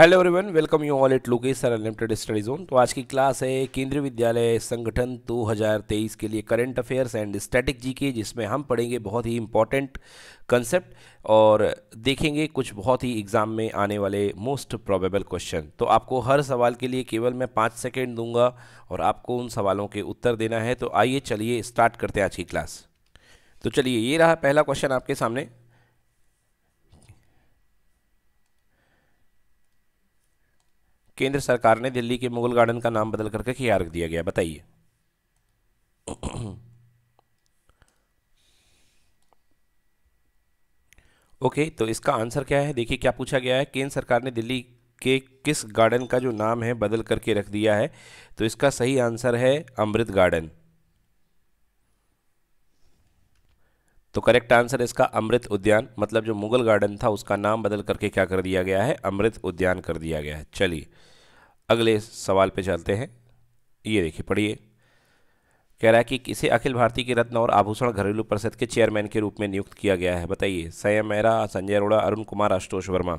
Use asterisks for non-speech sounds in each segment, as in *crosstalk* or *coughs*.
Hello everyone welcome you all it location unlimited study zone तो आज की class है केंद्रीय विद्यालय संगठन 2023 के लिए current affairs and static G के जिसमें हम पढ़ेंगे बहुत ही इंपॉर्टेंट कंसेप्ट और देखेंगे कुछ बहुत ही एग्ज़ाम में आने वाले मोस्ट प्रोबेबल क्वेश्चन तो आपको हर सवाल के लिए केवल मैं पाँच सेकेंड दूंगा और आपको उन सवालों के उत्तर देना है तो आइए चलिए स्टार्ट करते हैं आज की क्लास तो चलिए ये रहा पहला क्वेश्चन आपके सामने केंद्र सरकार ने दिल्ली के मुगल गार्डन का नाम बदल करके रख दिया गया बताइए ओके तो इसका आंसर क्या है देखिए क्या पूछा गया है केंद्र सरकार ने दिल्ली के किस गार्डन का जो नाम है बदल करके रख दिया है तो इसका सही आंसर है अमृत गार्डन तो करेक्ट आंसर इसका अमृत उद्यान मतलब जो मुगल गार्डन था उसका नाम बदल करके क्या कर दिया गया है अमृत उद्यान कर दिया गया है चलिए अगले सवाल पे चलते हैं ये देखिए पढ़िए कह रहा है कि किसे अखिल भारतीय के रत्न और आभूषण घरेलू परिषद के चेयरमैन के रूप में नियुक्त किया गया है बताइए संयम मेहरा संजय अरोड़ा अरुण कुमार आशुतोष वर्मा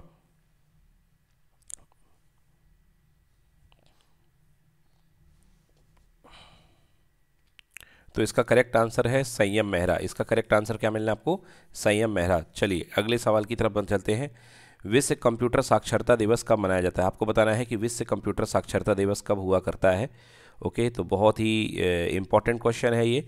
तो इसका करेक्ट आंसर है संयम मेहरा इसका करेक्ट आंसर क्या मिलना आपको संयम मेहरा चलिए अगले सवाल की तरफ चलते हैं विश्व कंप्यूटर साक्षरता दिवस कब मनाया जाता है आपको बताना है कि विश्व कंप्यूटर साक्षरता दिवस कब हुआ करता है ओके तो बहुत ही इम्पॉर्टेंट क्वेश्चन है ये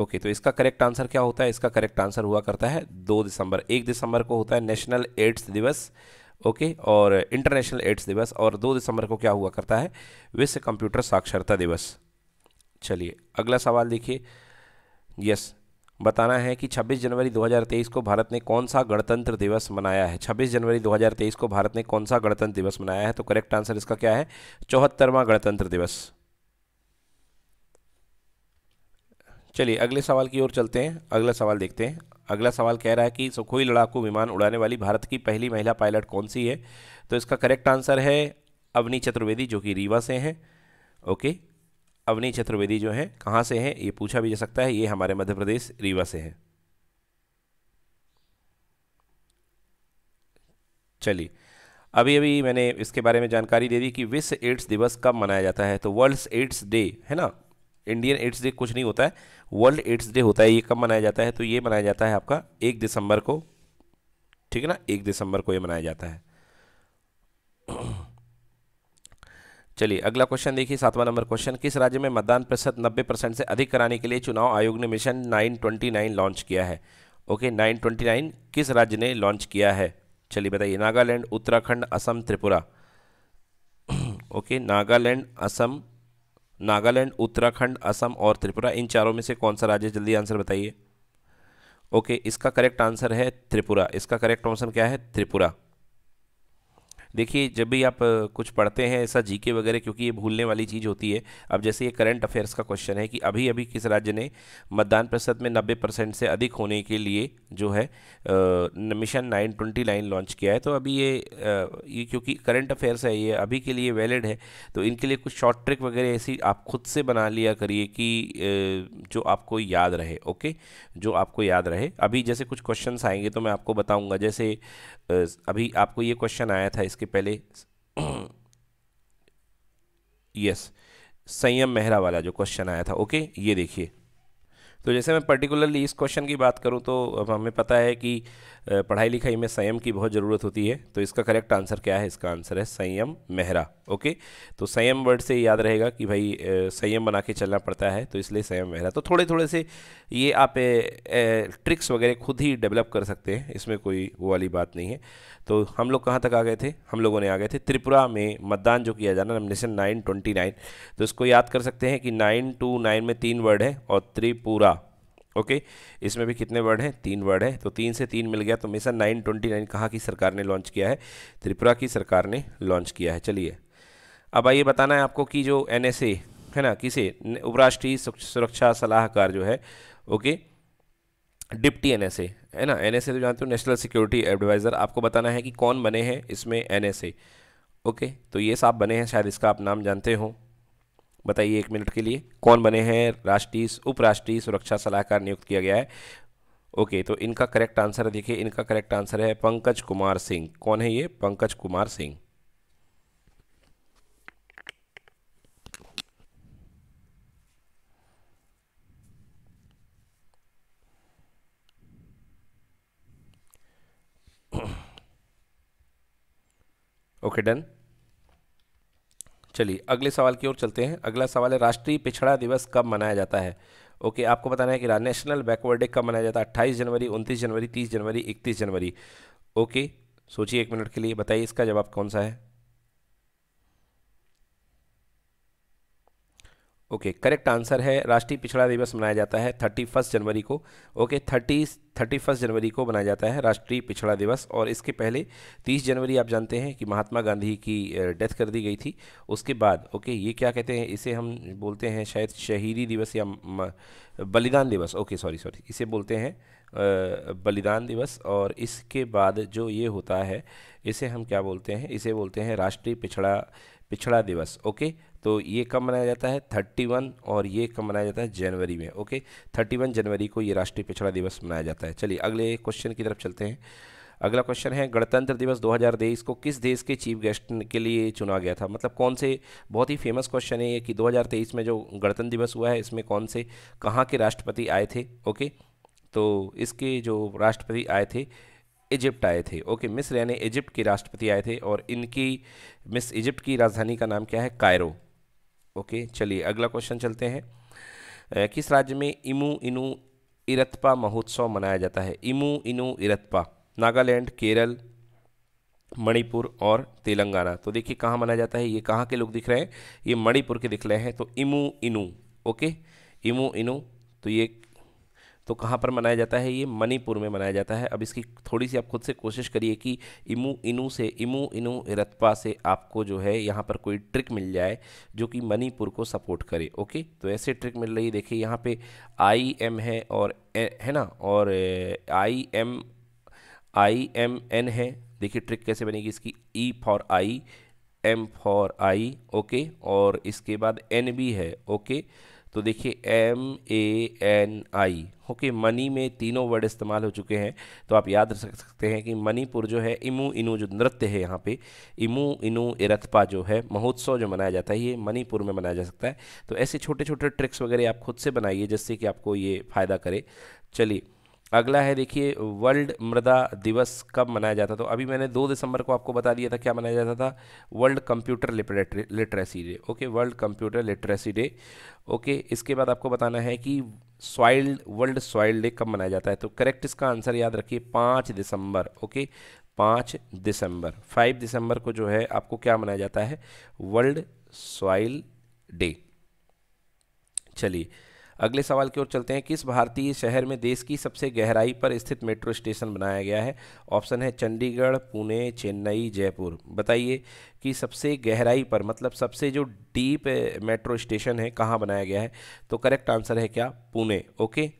ओके तो इसका करेक्ट आंसर क्या होता है इसका करेक्ट आंसर हुआ करता है दो दिसंबर एक दिसंबर को होता है नेशनल एड्स दिवस ओके और इंटरनेशनल एड्स दिवस और दो दिसंबर को क्या हुआ करता है विश्व कंप्यूटर साक्षरता दिवस चलिए अगला सवाल देखिए यस बताना है कि 26 जनवरी 2023 को भारत ने कौन सा गणतंत्र दिवस मनाया है 26 जनवरी 2023 को भारत ने कौन सा गणतंत्र दिवस मनाया है तो करेक्ट आंसर इसका क्या है चौहत्तरवां गणतंत्र दिवस चलिए अगले सवाल की ओर चलते हैं अगला सवाल देखते हैं अगला सवाल कह रहा है कि सुखोई लड़ाकू विमान उड़ाने वाली भारत की पहली महिला पायलट कौन सी है तो इसका करेक्ट आंसर है अवनी चतुर्वेदी जो कि रीवा से हैं ओके अवनी चतुर्वेदी जो है कहाँ से हैं ये पूछा भी जा सकता है ये हमारे मध्य प्रदेश रीवा से हैं चलिए अभी अभी मैंने इसके बारे में जानकारी दे दी कि विश्व एड्स दिवस कब मनाया जाता है तो वर्ल्ड एड्स डे है ना इंडियन एड्स डे कुछ नहीं होता है वर्ल्ड एड्स डे होता है ये कब मनाया जाता है तो ये मनाया जाता है आपका एक दिसंबर को ठीक है ना एक दिसंबर को ये मनाया जाता है चलिए अगला क्वेश्चन देखिए सातवां नंबर क्वेश्चन किस राज्य में मतदान प्रतिशत नब्बे परसेंट से अधिक कराने के लिए चुनाव आयोग ने मिशन 929 लॉन्च किया है ओके 929 किस राज्य ने लॉन्च किया है चलिए बताइए नागालैंड उत्तराखंड असम त्रिपुरा *clears throat* ओके नागालैंड असम नागालैंड उत्तराखंड असम और त्रिपुरा इन चारों में से कौन सा राज्य जल्दी आंसर बताइए ओके इसका करेक्ट आंसर है त्रिपुरा इसका करेक्ट ऑप्शन क्या है त्रिपुरा देखिए जब भी आप कुछ पढ़ते हैं ऐसा जीके वगैरह क्योंकि ये भूलने वाली चीज़ होती है अब जैसे ये करंट अफेयर्स का क्वेश्चन है कि अभी अभी किस राज्य ने मतदान प्रतिशत में नब्बे परसेंट से अधिक होने के लिए जो है mission nine twenty nine launch किया है तो अभी ये ये क्योंकि करंट अफेयर्स है ये अभी के लिए वैलिड है तो इनके लिए कुछ शॉर्ट ट्रिक वगैरह ऐसी आप खुद से बना लिया करिए कि जो आपको याद रहे ओके जो आपको याद रहे अभी जैसे कुछ क्वेश्चन आएंगे तो मैं आपको बताऊँगा जैसे अभी आपको ये क्वेश्चन आया था इसके पहले यस *clears throat* संयम मेहरा वाला जो क्वेश्चन आया था ओके ये देखिए तो जैसे मैं पर्टिकुलरली इस क्वेश्चन की बात करूँ तो अब हमें पता है कि पढ़ाई लिखाई में संयम की बहुत ज़रूरत होती है तो इसका करेक्ट आंसर क्या है इसका आंसर है संयम मेहरा ओके तो संयम वर्ड से याद रहेगा कि भाई संयम बना के चलना पड़ता है तो इसलिए संयम मेहरा तो थोड़े थोड़े से ये आप ए, ए, ट्रिक्स वगैरह खुद ही डेवलप कर सकते हैं इसमें कोई वो वाली बात नहीं है तो हम लोग कहाँ तक आ गए थे हम लोगों ने आ गए थे त्रिपुरा में मतदान जो किया जाना नॉमिनेशन नाइन तो इसको याद कर सकते हैं कि नाइन टू नाइन में तीन वर्ड है और त्रिपुरा ओके इसमें भी कितने वर्ड हैं तीन वर्ड हैं तो तीन से तीन मिल गया तो मिशन नाइन ट्वेंटी नाइन कहाँ की सरकार ने लॉन्च किया है त्रिपुरा की सरकार ने लॉन्च किया है चलिए अब आइए बताना है आपको कि जो एन है ना किसे उपराष्ट्रीय सुरक्षा सलाहकार जो है ओके डिप्टी एन है ना एन तो जानते हो नेशनल सिक्योरिटी एडवाइज़र आपको बताना है कि कौन बने हैं इसमें एन ओके तो ये साहब बने हैं शायद इसका आप नाम जानते हो बताइए एक मिनट के लिए कौन बने हैं राष्ट्रीय उपराष्ट्रीय सुरक्षा सलाहकार नियुक्त किया गया है ओके तो इनका करेक्ट आंसर है देखिए इनका करेक्ट आंसर है पंकज कुमार सिंह कौन है ये पंकज कुमार सिंह okay डन चलिए अगले सवाल की ओर चलते हैं अगला सवाल है राष्ट्रीय पिछड़ा दिवस कब मनाया जाता है ओके आपको बताना है कि नेशनल बैकवर्ड डे कब मनाया जाता है अट्ठाईस जनवरी उनतीस जनवरी तीस जनवरी इकतीस जनवरी ओके सोचिए एक मिनट के लिए बताइए इसका जवाब कौन सा है ओके करेक्ट आंसर है राष्ट्रीय पिछड़ा दिवस मनाया जाता है थर्टी फर्स्ट जनवरी को ओके थर्टी थर्टी फर्स्ट जनवरी को मनाया जाता है राष्ट्रीय पिछड़ा दिवस और इसके पहले तीस जनवरी आप जानते हैं कि महात्मा गांधी की डेथ कर दी गई थी उसके बाद ओके ये क्या कहते हैं इसे हम बोलते हैं शायद शहीदी दिवस या बलिदान दिवस ओके सॉरी सॉरी इसे बोलते हैं बलिदान दिवस और इसके बाद जो ये होता है इसे हम क्या बोलते हैं इसे बोलते हैं राष्ट्रीय पिछड़ा पिछड़ा दिवस ओके तो ये कब मनाया जाता है थर्टी वन और ये कब मनाया जाता है जनवरी में ओके थर्टी वन जनवरी को ये राष्ट्रीय पिछड़ा दिवस मनाया जाता है चलिए अगले क्वेश्चन की तरफ चलते हैं अगला क्वेश्चन है गणतंत्र दिवस 2023 को किस देश के चीफ गेस्ट के लिए चुना गया था मतलब कौन से बहुत ही फेमस क्वेश्चन है ये कि 2023 में जो गणतंत्र दिवस हुआ है इसमें कौन से कहाँ के राष्ट्रपति आए थे ओके तो इसके जो राष्ट्रपति आए थे इजिप्ट आए थे ओके मिस रैने इजिप्ट के राष्ट्रपति आए थे और इनकी मिस इजिप्ट की राजधानी का नाम क्या है कायरो ओके चलिए अगला क्वेश्चन चलते हैं किस राज्य में इमू इनू इरत्पा महोत्सव मनाया जाता है इमू इनू इरत्पा नागालैंड केरल मणिपुर और तेलंगाना तो देखिए कहाँ मनाया जाता है ये कहाँ के लोग दिख रहे हैं ये मणिपुर के दिख रहे हैं तो इमू इनू ओके इमू इनू तो ये तो कहाँ पर मनाया जाता है ये मणिपुर में मनाया जाता है अब इसकी थोड़ी सी आप खुद से कोशिश करिए कि इमू इनू से इमू इनू रतपा से आपको जो है यहाँ पर कोई ट्रिक मिल जाए जो कि मणिपुर को सपोर्ट करे ओके तो ऐसे ट्रिक मिल रही है देखिए यहाँ पे आई एम है और ए, है ना और I M I M N है देखिए ट्रिक कैसे बनेगी इसकी E for I M for I okay और इसके बाद एन भी है ओके तो देखिए एम ए एन आई होके मनी में तीनों वर्ड इस्तेमाल हो चुके हैं तो आप याद रख सकते हैं कि मणिपुर जो है इमू इनू जो नृत्य है यहाँ पे इमू इनू इरथपा जो है महोत्सव जो मनाया जाता है ये मणिपुर में मनाया जा सकता है तो ऐसे छोटे छोटे ट्रिक्स वगैरह आप खुद से बनाइए जिससे कि आपको ये फ़ायदा करे चलिए अगला है देखिए वर्ल्ड मृदा दिवस कब मनाया जाता तो अभी मैंने दो दिसंबर को आपको बता दिया था क्या मनाया जाता था world computer literacy day okay world computer literacy day okay इसके बाद आपको बताना है कि सॉइल वर्ल्ड सॉइल डे कब मनाया जाता है तो करेक्ट इसका आंसर याद रखिए पाँच दिसंबर ओके पाँच दिसंबर फाइव दिसंबर को जो है आपको क्या मनाया जाता है वर्ल्ड सॉइल डे चलिए अगले सवाल की ओर चलते हैं किस भारतीय शहर में देश की सबसे गहराई पर स्थित मेट्रो स्टेशन बनाया गया है ऑप्शन है चंडीगढ़ पुणे चेन्नई जयपुर बताइए कि सबसे गहराई पर मतलब सबसे जो डीप मेट्रो स्टेशन है कहाँ बनाया गया है तो करेक्ट आंसर है क्या पुणे ओके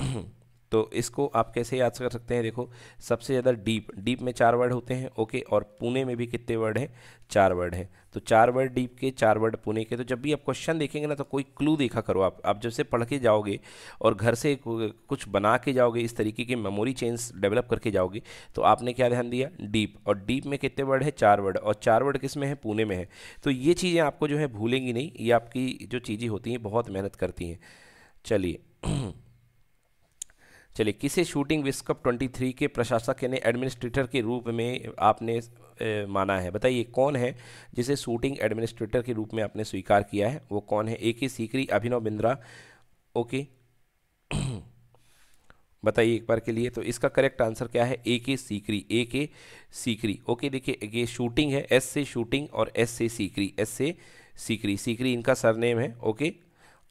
*clears throat* तो इसको आप कैसे याद कर सकते हैं देखो सबसे ज़्यादा डीप डीप में चार वर्ड होते हैं ओके और पुणे में भी कितने वर्ड हैं चार वर्ड हैं तो चार वर्ड डीप के चार वर्ड पुणे के तो जब भी आप क्वेश्चन देखेंगे ना तो कोई क्लू देखा करो आप आप जब से पढ़ के जाओगे और घर से कुछ बना के जाओगे इस तरीके के मेमोरी चेंज डेवलप करके जाओगे तो आपने क्या ध्यान दिया डीप और डीप में कितने वर्ड है चार वर्ड और चार वर्ड किस में है पुणे में है तो ये चीज़ें आपको जो है भूलेंगी नहीं ये आपकी जो चीज़ें होती हैं बहुत मेहनत करती हैं चलिए *clears throat* चलिए किसे शूटिंग विश्व कप ट्वेंटी थ्री के प्रशासक यानी एडमिनिस्ट्रेटर के रूप में आपने ए, माना है बताइए कौन है जिसे शूटिंग एडमिनिस्ट्रेटर के रूप में आपने स्वीकार किया है वो कौन है ए के सीकरी अभिनव बिंद्रा ओके बताइए एक बार के लिए तो इसका करेक्ट आंसर क्या है ए के सीकरी ए के सीकरी ओके देखिए ये शूटिंग है एस से शूटिंग और एस से सीकरी एस से सीकरी सीकरी इनका सरनेम है ओके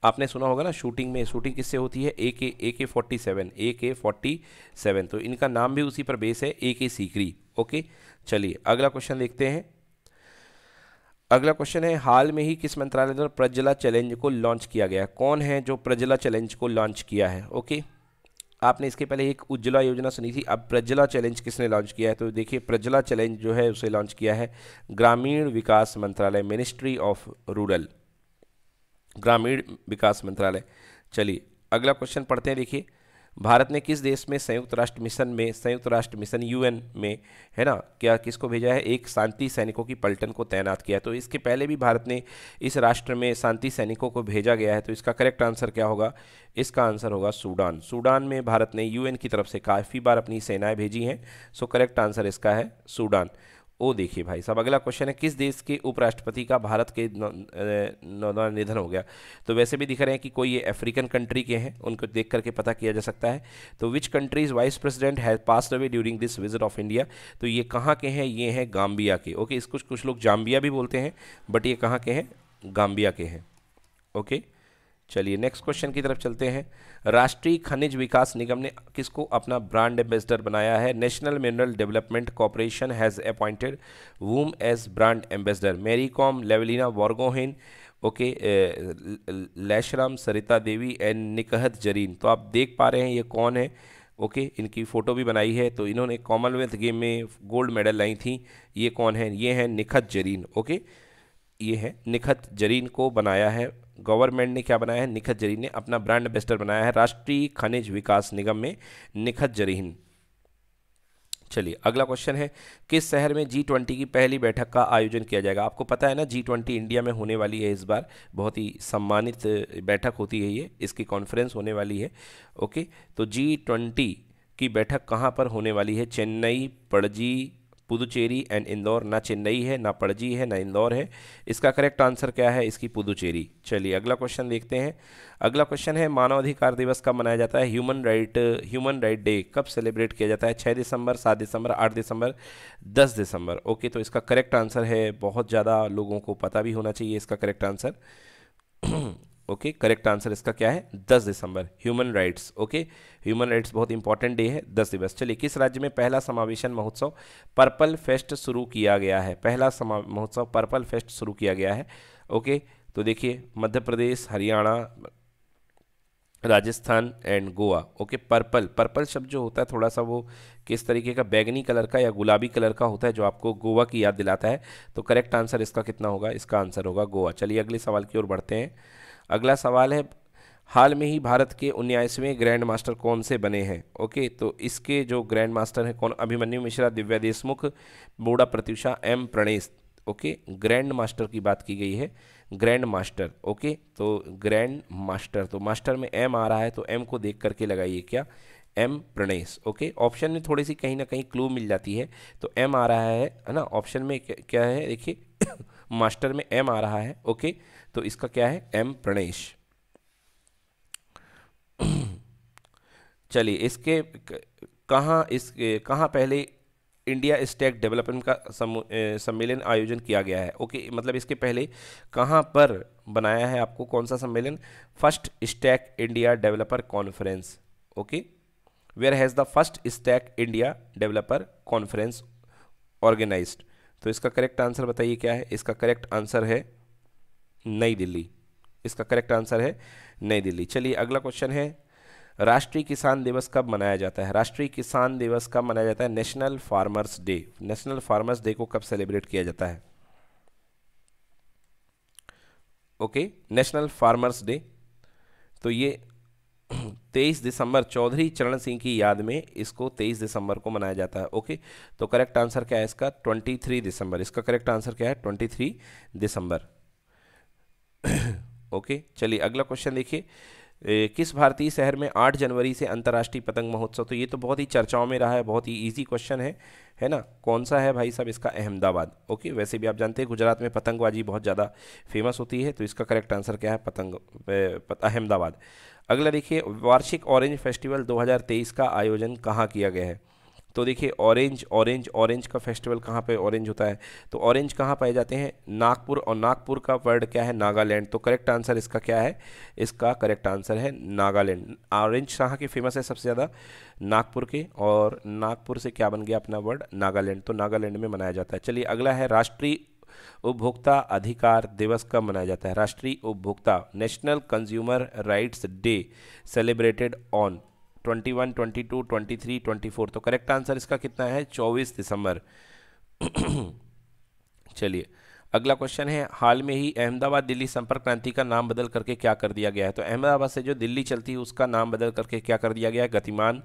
आपने सुना होगा ना शूटिंग में शूटिंग किससे होती है ए के ए के फोर्टी सेवन ए के फोर्टी सेवन तो इनका नाम भी उसी पर बेस है ए के सीकरी ओके चलिए अगला क्वेश्चन देखते हैं अगला क्वेश्चन है हाल में ही किस मंत्रालय द्वारा प्रज्वला चैलेंज को लॉन्च किया गया कौन है जो प्रज्वला चैलेंज को लॉन्च किया है ओके आपने इसके पहले एक उज्ज्वला योजना सुनी थी अब प्रज्वला चैलेंज किसने लॉन्च किया है तो देखिए प्रज्वला चैलेंज जो है उसे लॉन्च किया है ग्रामीण विकास मंत्रालय मिनिस्ट्री ऑफ रूरल ग्रामीण विकास मंत्रालय चलिए अगला क्वेश्चन पढ़ते हैं देखिए भारत ने किस देश में संयुक्त राष्ट्र मिशन में संयुक्त राष्ट्र मिशन यूएन में है ना क्या किसको भेजा है एक शांति सैनिकों की पलटन को तैनात किया है तो इसके पहले भी भारत ने इस राष्ट्र में शांति सैनिकों को भेजा गया है तो इसका करेक्ट आंसर क्या होगा इसका आंसर होगा सूडान सूडान में भारत ने यूएन की तरफ से काफ़ी बार अपनी सेनाएँ भेजी हैं सो करेक्ट आंसर इसका है सूडान ओ देखिए भाई साहब अगला क्वेश्चन है किस देश के उपराष्ट्रपति का भारत के नौजवान निधन हो गया तो वैसे भी दिख रहे हैं कि कोई ये अफ्रीकन कंट्री के हैं उनको देख करके पता किया जा सकता है तो which countries vice president has pass away during this visit of India तो ये कहाँ के हैं ये हैं गाम्बिया के ओके इसको कुछ लोग जाम्बिया भी बोलते हैं बट ये कहाँ के हैं गाम्बिया के हैं ओके okay? चलिए नेक्स्ट क्वेश्चन की तरफ चलते हैं राष्ट्रीय खनिज विकास निगम ने किसको अपना ब्रांड एम्बेसडर बनाया है national mineral development corporation has appointed whom as brand ambassador Mary Kom Lovlina Borgohain okay Laishram Sarita Devi and Nikhat Zareen तो आप देख पा रहे हैं ये कौन है ओके okay, इनकी फ़ोटो भी बनाई है तो इन्होंने कॉमनवेल्थ गेम में गोल्ड मेडल लाई थी ये कौन है ये हैं निखत जरीन ओके okay? ये है निखत जरीन को बनाया है गवर्नमेंट ने क्या बनाया है निखत जरीन ने अपना ब्रांड एम्बेस्टर बनाया है राष्ट्रीय खनिज विकास निगम में निखत जरीन चलिए अगला क्वेश्चन है किस शहर में जी ट्वेंटी की पहली बैठक का आयोजन किया जाएगा आपको पता है ना जी ट्वेंटी इंडिया में होने वाली है इस बार बहुत ही सम्मानित बैठक होती है ये इसकी कॉन्फ्रेंस होने वाली है ओके तो जी ट्वेंटी की बैठक कहाँ पर होने वाली है चेन्नई पणजी पुदुचेरी एंड इंदौर ना चेन्नई है ना पणजी है ना इंदौर है इसका करेक्ट आंसर क्या है इसकी पुदुचेरी चलिए अगला क्वेश्चन देखते हैं अगला क्वेश्चन है मानवाधिकार दिवस कब मनाया जाता है human right human right day कब सेलिब्रेट किया जाता है छः दिसंबर सात दिसंबर आठ दिसंबर दस दिसंबर ओके तो इसका करेक्ट आंसर है बहुत ज़्यादा लोगों को पता भी होना चाहिए इसका correct answer *clears throat* okay correct answer इसका क्या है 10 दिसंबर human rights okay human rights बहुत इंपॉर्टेंट डे है 10 दिवस चलिए किस राज्य में पहला समावेशन महोत्सव पर्पल फेस्ट शुरू किया गया है पहला समा महोत्सव पर्पल फेस्ट शुरू किया गया है ओके तो देखिए Madhya Pradesh Haryana Rajasthan and Goa okay purple purple शब्द जो होता है थोड़ा सा वो किस तरीके का बैगनी कलर का या गुलाबी कलर का होता है जो आपको गोवा की याद दिलाता है तो करेक्ट आंसर इसका कितना होगा इसका आंसर होगा गोवा चलिए अगले सवाल की ओर बढ़ते हैं अगला सवाल है हाल में ही भारत के उन्यासवें ग्रैंड मास्टर कौन से बने हैं ओके तो इसके जो ग्रैंड मास्टर हैं कौन अभिमन्यु मिश्रा दिव्या देशमुख बूढ़ा Pratyusha M Pranesh okay grand master की बात की गई है ग्रैंड मास्टर ओके तो ग्रैंड मास्टर तो मास्टर में एम आ रहा है तो एम को देख करके लगाइए क्या एम प्रणेश ओके ऑप्शन में थोड़ी सी कहीं ना कहीं क्लू मिल जाती है तो एम आ रहा है है ना ऑप्शन में क्या है देखिए मास्टर *coughs* में एम आ रहा है ओके okay? तो इसका क्या है एम प्रणेश चलिए इसके कहाँ इस कहाँ पहले इंडिया स्टैक डेवलपमेंट का सम्मेलन आयोजन किया गया है ओके मतलब इसके पहले कहाँ पर बनाया है आपको कौन सा सम्मेलन first stack India developer conference okay where has the first stack India developer conference organised तो इसका करेक्ट आंसर बताइए क्या है इसका करेक्ट आंसर है नई दिल्ली इसका करेक्ट आंसर है नई दिल्ली चलिए अगला क्वेश्चन है राष्ट्रीय किसान दिवस कब मनाया जाता है राष्ट्रीय किसान दिवस कब मनाया जाता है national farmers day national farmers day को कब सेलिब्रेट किया जाता है ओके नेशनल फार्मर्स डे तो ये 23 *clears throat* दिसंबर चौधरी चरण सिंह की याद में इसको 23 दिसंबर को मनाया जाता है ओके तो करेक्ट आंसर क्या है इसका 23 दिसंबर इसका करेक्ट आंसर क्या है 23 दिसंबर ओके *coughs* चलिए अगला क्वेश्चन देखिए किस भारतीय शहर में 8 जनवरी से अंतर्राष्ट्रीय पतंग महोत्सव तो ये तो बहुत ही चर्चाओं में रहा है बहुत ही इजी क्वेश्चन है है ना कौन सा है भाई साहब इसका अहमदाबाद ओके वैसे भी आप जानते हैं गुजरात में पतंगबाजी बहुत ज़्यादा फेमस होती है तो इसका करेक्ट आंसर क्या है पतंग अहमदाबाद अगला देखिए वार्षिक ऑरेंज फेस्टिवल दो का आयोजन कहाँ किया गया है तो देखिए ऑरेंज ऑरेंज ऑरेंज का फेस्टिवल कहाँ पे ऑरेंज होता है तो ऑरेंज कहाँ पाए जाते हैं नागपुर और नागपुर का वर्ड क्या है नागालैंड तो करेक्ट आंसर इसका क्या है इसका करेक्ट आंसर है नागालैंड ऑरेंज कहाँ के फेमस है सबसे ज़्यादा नागपुर के और नागपुर से क्या बन गया अपना वर्ड नागालैंड तो नागालैंड में मनाया जाता है चलिए अगला है राष्ट्रीय उपभोक्ता अधिकार दिवस कब मनाया जाता है राष्ट्रीय उपभोक्ता national consumer rights day celebrated on twenty one twenty two twenty three twenty four तो करेक्ट आंसर इसका कितना है चौबीस दिसंबर *clears throat* चलिए अगला क्वेश्चन है हाल में ही अहमदाबाद दिल्ली संपर्क क्रांति का नाम बदल करके क्या कर दिया गया है तो अहमदाबाद से जो दिल्ली चलती है उसका नाम बदल करके क्या कर दिया गया है गतिमान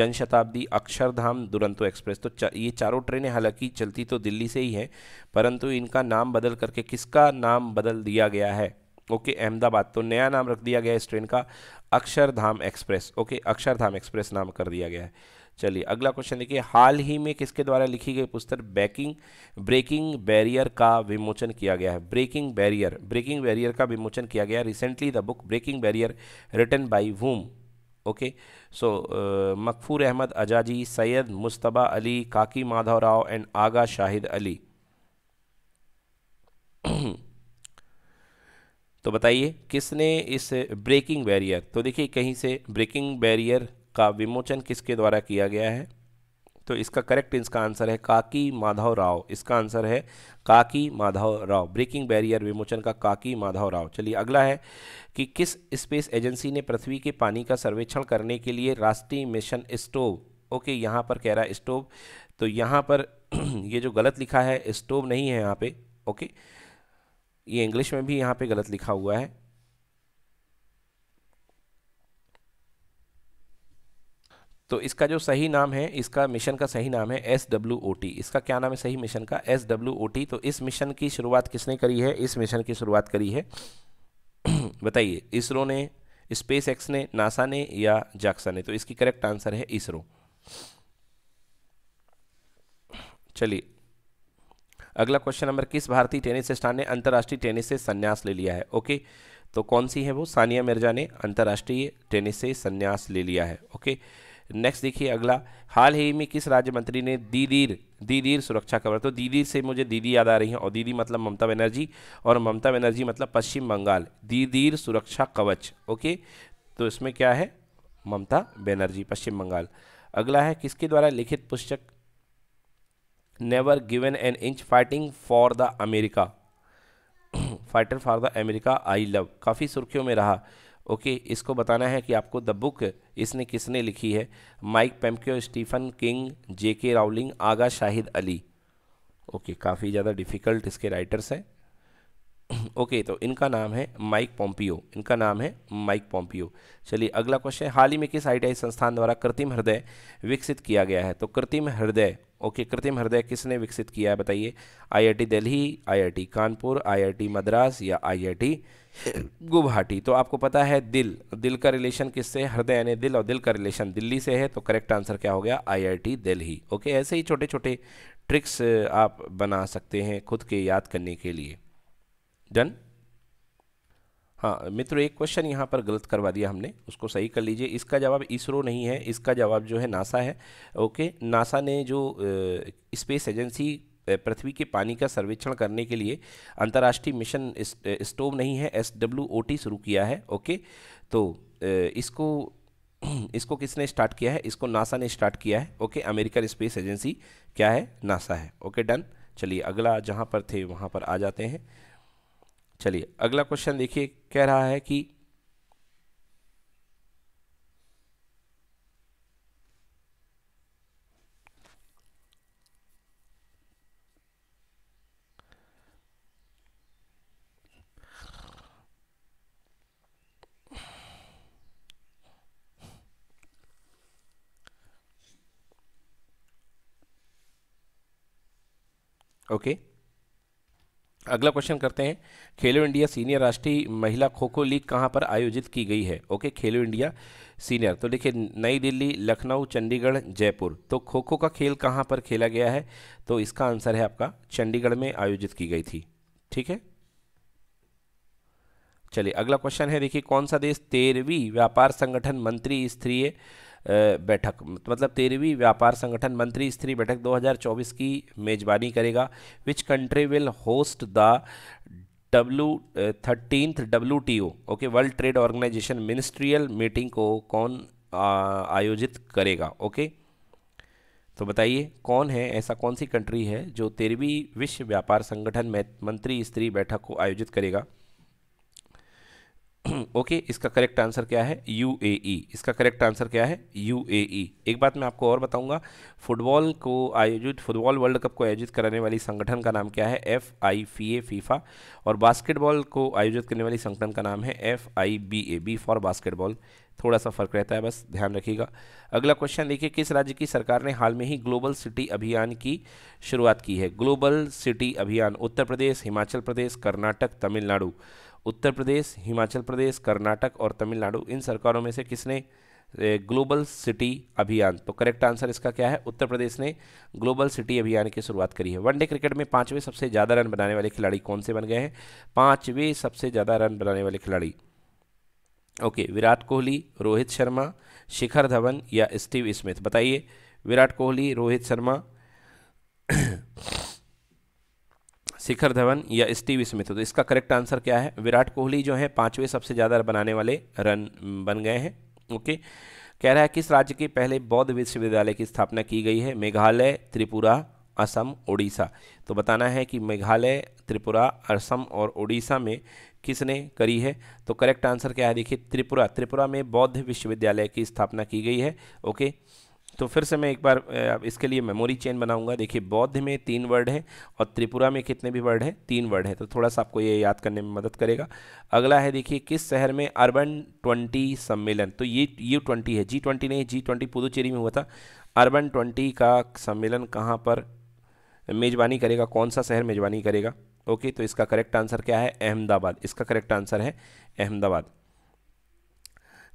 जनशताब्दी अक्षरधाम दुरंतो एक्सप्रेस तो चा, ये चारों ट्रेनें हालांकि चलती तो दिल्ली से ही हैं परंतु इनका नाम बदल करके किसका नाम बदल दिया गया है ओके अहमदाबाद तो नया नाम रख दिया गया है इस ट्रेन का Akshardham express okay Akshardham express नाम कर दिया गया है चलिए अगला क्वेश्चन देखिए हाल ही में किसके द्वारा लिखी गई पुस्तक बैकिंग ब्रेकिंग बैरियर का विमोचन किया गया है ब्रेकिंग बैरियर ब्रेकिंग बैरियर का विमोचन किया गया recently the book breaking barrier written by whom okay so Makfoor Ahmed Ajazi Syed Mujtaba Ali Kaki Madhav Rao and Agha Shahid Ali *clears throat* तो बताइए किसने इस ब्रेकिंग बैरियर तो देखिए कहीं से ब्रेकिंग बैरियर का विमोचन किसके द्वारा किया गया है तो इसका करेक्ट इसका आंसर है काकी माधव राव इसका आंसर है काकी माधव राव ब्रेकिंग बैरियर विमोचन का काकी माधव राव चलिए अगला है कि किस स्पेस एजेंसी ने पृथ्वी के पानी का सर्वेक्षण करने के लिए राष्ट्रीय मिशन स्टोव ओके यहाँ पर कह रहा है स्टोव तो यहाँ पर *clears throat* ये जो गलत लिखा है स्टोव नहीं है यहाँ पे ओके ये इंग्लिश में भी यहां पे गलत लिखा हुआ है तो इसका जो सही नाम है इसका मिशन का सही नाम है एस डब्ल्यू ओ टी इसका क्या नाम है सही मिशन का एस डब्ल्यू ओ टी तो इस मिशन की शुरुआत किसने करी है इस मिशन की शुरुआत करी है *clears throat* बताइए इसरो ने स्पेस एक्स ने नासा ने या जैक्सा ने तो इसकी करेक्ट आंसर है इसरो चलिए अगला क्वेश्चन नंबर किस भारतीय टेनिस स्टार ने अंतर्राष्ट्रीय टेनिस से संन्यास ले लिया है ओके तो कौन सी है वो सानिया मिर्जा ने अंतर्राष्ट्रीय टेनिस से संन्यास ले लिया है ओके नेक्स्ट देखिए अगला हाल ही में किस राज्य मंत्री ने दीदीर दीदीर सुरक्षा कवर तो दीदी से मुझे दीदी याद आ रही है और दीदी मतलब ममता बनर्जी और ममता बनर्जी मतलब पश्चिम बंगाल दीदीर सुरक्षा कवच ओके तो इसमें क्या है ममता बनर्जी पश्चिम बंगाल अगला है किसके द्वारा लिखित पुस्तक never given an inch fighting for the America fighter for the America I love काफ़ी सुर्खियों में रहा ओके okay, इसको बताना है कि आपको द बुक इसने किसने लिखी है Mike Pompeo Stephen King J K Rowling Agha Shahid Ali okay okay, काफ़ी ज़्यादा डिफ़िकल्ट इसके राइटर्स हैं ओके *clears throat* okay, तो इनका नाम है माइक पोम्पियो इनका नाम है माइक पोम्पियो चलिए अगला क्वेश्चन हाल ही में किस आई संस्थान द्वारा कृत्रिम हृदय विकसित किया गया है तो कृत्रिम हृदय ओके कृत्रिम हृदय किसने विकसित किया है बताइए IIT Delhi IIT Kanpur IIT Madras या आईआईटी गुवाहाटी तो आपको पता है दिल दिल का रिलेशन किससे हृदय यानी दिल और दिल का रिलेशन दिल्ली से है तो करेक्ट आंसर क्या हो गया आईआईटी दिल्ली ओके ऐसे ही छोटे छोटे ट्रिक्स आप बना सकते हैं खुद के याद करने के लिए डन हाँ मित्र एक क्वेश्चन यहाँ पर गलत करवा दिया हमने उसको सही कर लीजिए इसका जवाब इसरो नहीं है इसका जवाब जो है नासा है ओके नासा ने जो स्पेस एजेंसी पृथ्वी के पानी का सर्वेक्षण करने के लिए अंतर्राष्ट्रीय मिशन स्टोव नहीं है एस डब्ल्यू ओ टी शुरू किया है ओके तो इसको *clears throat* इसको किसने स्टार्ट किया है इसको नासा ने स्टार्ट किया है ओके अमेरिकन स्पेस एजेंसी क्या है नासा है ओके डन चलिए अगला जहाँ पर थे वहाँ पर आ जाते हैं चलिए अगला क्वेश्चन देखिए कह रहा है कि okay अगला क्वेश्चन करते हैं खेलो इंडिया सीनियर राष्ट्रीय महिला खो खो लीग कहाँ पर आयोजित की गई है ओके खेलो इंडिया सीनियर तो देखिए नई दिल्ली लखनऊ चंडीगढ़ जयपुर तो खो खो का खेल कहाँ पर खेला गया है तो इसका आंसर है आपका चंडीगढ़ में आयोजित की गई थी ठीक है चलिए अगला क्वेश्चन है देखिए कौन सा देश तेरहवीं व्यापार संगठन मंत्री स्तरीय बैठक मतलब तेरहवीं व्यापार संगठन मंत्री स्तरीय बैठक 2024 की मेजबानी करेगा which country will host the W thirteenth W T O okay world trade organisation ministerial meeting को कौन आयोजित करेगा ओके तो बताइए कौन है ऐसा कौन सी कंट्री है जो तेरहवीं विश्व व्यापार संगठन में मंत्री स्त्री बैठक को आयोजित करेगा *clears throat* ओके okay, इसका करेक्ट आंसर क्या है यू ए ई इसका करेक्ट आंसर क्या है यू ए ई एक बात मैं आपको और बताऊंगा फुटबॉल को आयोजित फुटबॉल वर्ल्ड कप को आयोजित कराने वाली संगठन का नाम क्या है एफ आई फी ए फीफा और बास्केटबॉल को आयोजित करने वाली संगठन का नाम है F I B A B for basketball थोड़ा सा फर्क रहता है बस ध्यान रखिएगा अगला क्वेश्चन देखिए किस राज्य की सरकार ने हाल में ही ग्लोबल सिटी अभियान की शुरुआत की है ग्लोबल सिटी अभियान उत्तर प्रदेश हिमाचल प्रदेश कर्नाटक तमिलनाडु उत्तर प्रदेश हिमाचल प्रदेश कर्नाटक और तमिलनाडु इन सरकारों में से किसने ग्लोबल सिटी अभियान तो करेक्ट आंसर इसका क्या है उत्तर प्रदेश ने ग्लोबल सिटी अभियान की शुरुआत करी है वनडे क्रिकेट में पाँचवें सबसे ज़्यादा रन बनाने वाले खिलाड़ी कौन से बन गए हैं पाँचवें सबसे ज़्यादा रन बनाने वाले खिलाड़ी ओके विराट कोहली रोहित शर्मा शिखर धवन या स्टीव स्मिथ बताइए विराट कोहली रोहित शर्मा शिखर धवन या स्टीव स्मिथ तो इसका करेक्ट आंसर क्या है विराट कोहली जो है पाँचवें सबसे ज़्यादा बनाने वाले रन बन गए हैं ओके कह रहा है किस राज्य के पहले बौद्ध विश्वविद्यालय की स्थापना की गई है मेघालय त्रिपुरा असम उड़ीसा तो बताना है कि मेघालय त्रिपुरा असम और उड़ीसा में किसने करी है तो करेक्ट आंसर क्या है देखिए त्रिपुरा त्रिपुरा में बौद्ध विश्वविद्यालय की स्थापना की गई है ओके तो फिर से मैं एक बार इसके लिए मेमोरी चेन बनाऊंगा देखिए बौद्ध में तीन वर्ड हैं और त्रिपुरा में कितने भी वर्ड हैं तीन वर्ड हैं तो थोड़ा सा आपको ये याद करने में मदद करेगा अगला है देखिए किस शहर में अर्बन ट्वेंटी सम्मेलन तो ये यू ट्वेंटी है जी ट्वेंटी नहीं जी ट्वेंटी पुदुचेरी में हुआ था अर्बन ट्वेंटी का सम्मेलन कहाँ पर मेज़बानी करेगा कौन सा शहर मेज़बानी करेगा ओके तो इसका करेक्ट आंसर क्या है अहमदाबाद इसका करेक्ट आंसर है अहमदाबाद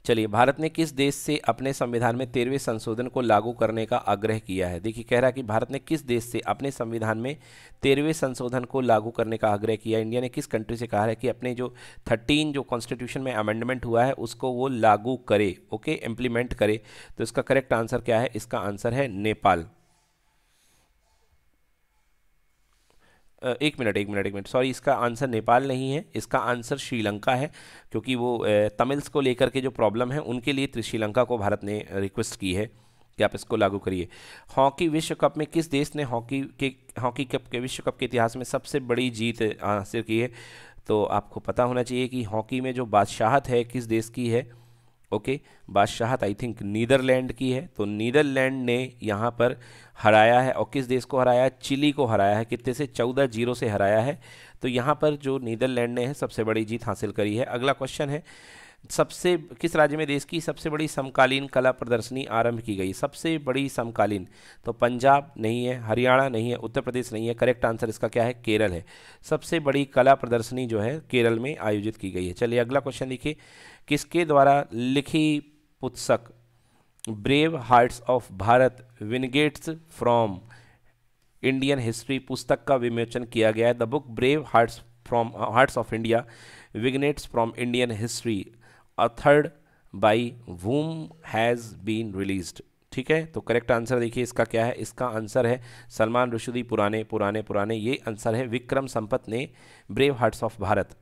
चलिए भारत ने किस देश से अपने संविधान में तेरहवें संशोधन को लागू करने का आग्रह किया है देखिए कह रहा है कि भारत ने किस देश से अपने संविधान में तेरहवें संशोधन को लागू करने का आग्रह किया इंडिया ने किस कंट्री से कहा है कि अपने जो थर्टीन जो कॉन्स्टिट्यूशन में अमेंडमेंट हुआ है उसको वो लागू करे ओके इम्प्लीमेंट करे तो इसका करेक्ट आंसर क्या है इसका आंसर है नेपाल एक मिनट एक मिनट एक मिनट सॉरी इसका आंसर नेपाल नहीं है इसका आंसर श्रीलंका है क्योंकि वो तमिल्स को लेकर के जो प्रॉब्लम है उनके लिए श्रीलंका को भारत ने रिक्वेस्ट की है कि आप इसको लागू करिए हॉकी विश्व कप में किस देश ने हॉकी के हॉकी कप के विश्व कप के इतिहास में सबसे बड़ी जीत हासिल की है तो आपको पता होना चाहिए कि हॉकी में जो बादशाहत है किस देश की है ओके बादशाहत आई थिंक नीदरलैंड की है तो नीदरलैंड ने यहाँ पर हराया है और किस देश को हराया है चिली को हराया है कितने से चौदह जीरो से हराया है तो यहाँ पर जो नीदरलैंड ने है सबसे बड़ी जीत हासिल करी है अगला क्वेश्चन है सबसे किस राज्य में देश की सबसे बड़ी समकालीन कला प्रदर्शनी आरंभ की गई सबसे बड़ी समकालीन तो पंजाब नहीं है हरियाणा नहीं है उत्तर प्रदेश नहीं है करेक्ट आंसर इसका क्या है केरल है सबसे बड़ी कला प्रदर्शनी जो है केरल में आयोजित की गई है चलिए अगला क्वेश्चन देखिए किसके द्वारा लिखी पुस्तक brave hearts of Bharat vignettes from Indian history पुस्तक का विमोचन किया गया है the book brave hearts from hearts of India vignettes from Indian history third by whom has been released ठीक है तो करेक्ट आंसर देखिए इसका क्या है इसका आंसर है सलमान रुशुदी पुराने पुराने पुराने ये आंसर है विक्रम संपत ने ब्रेव हार्ट्स ऑफ भारत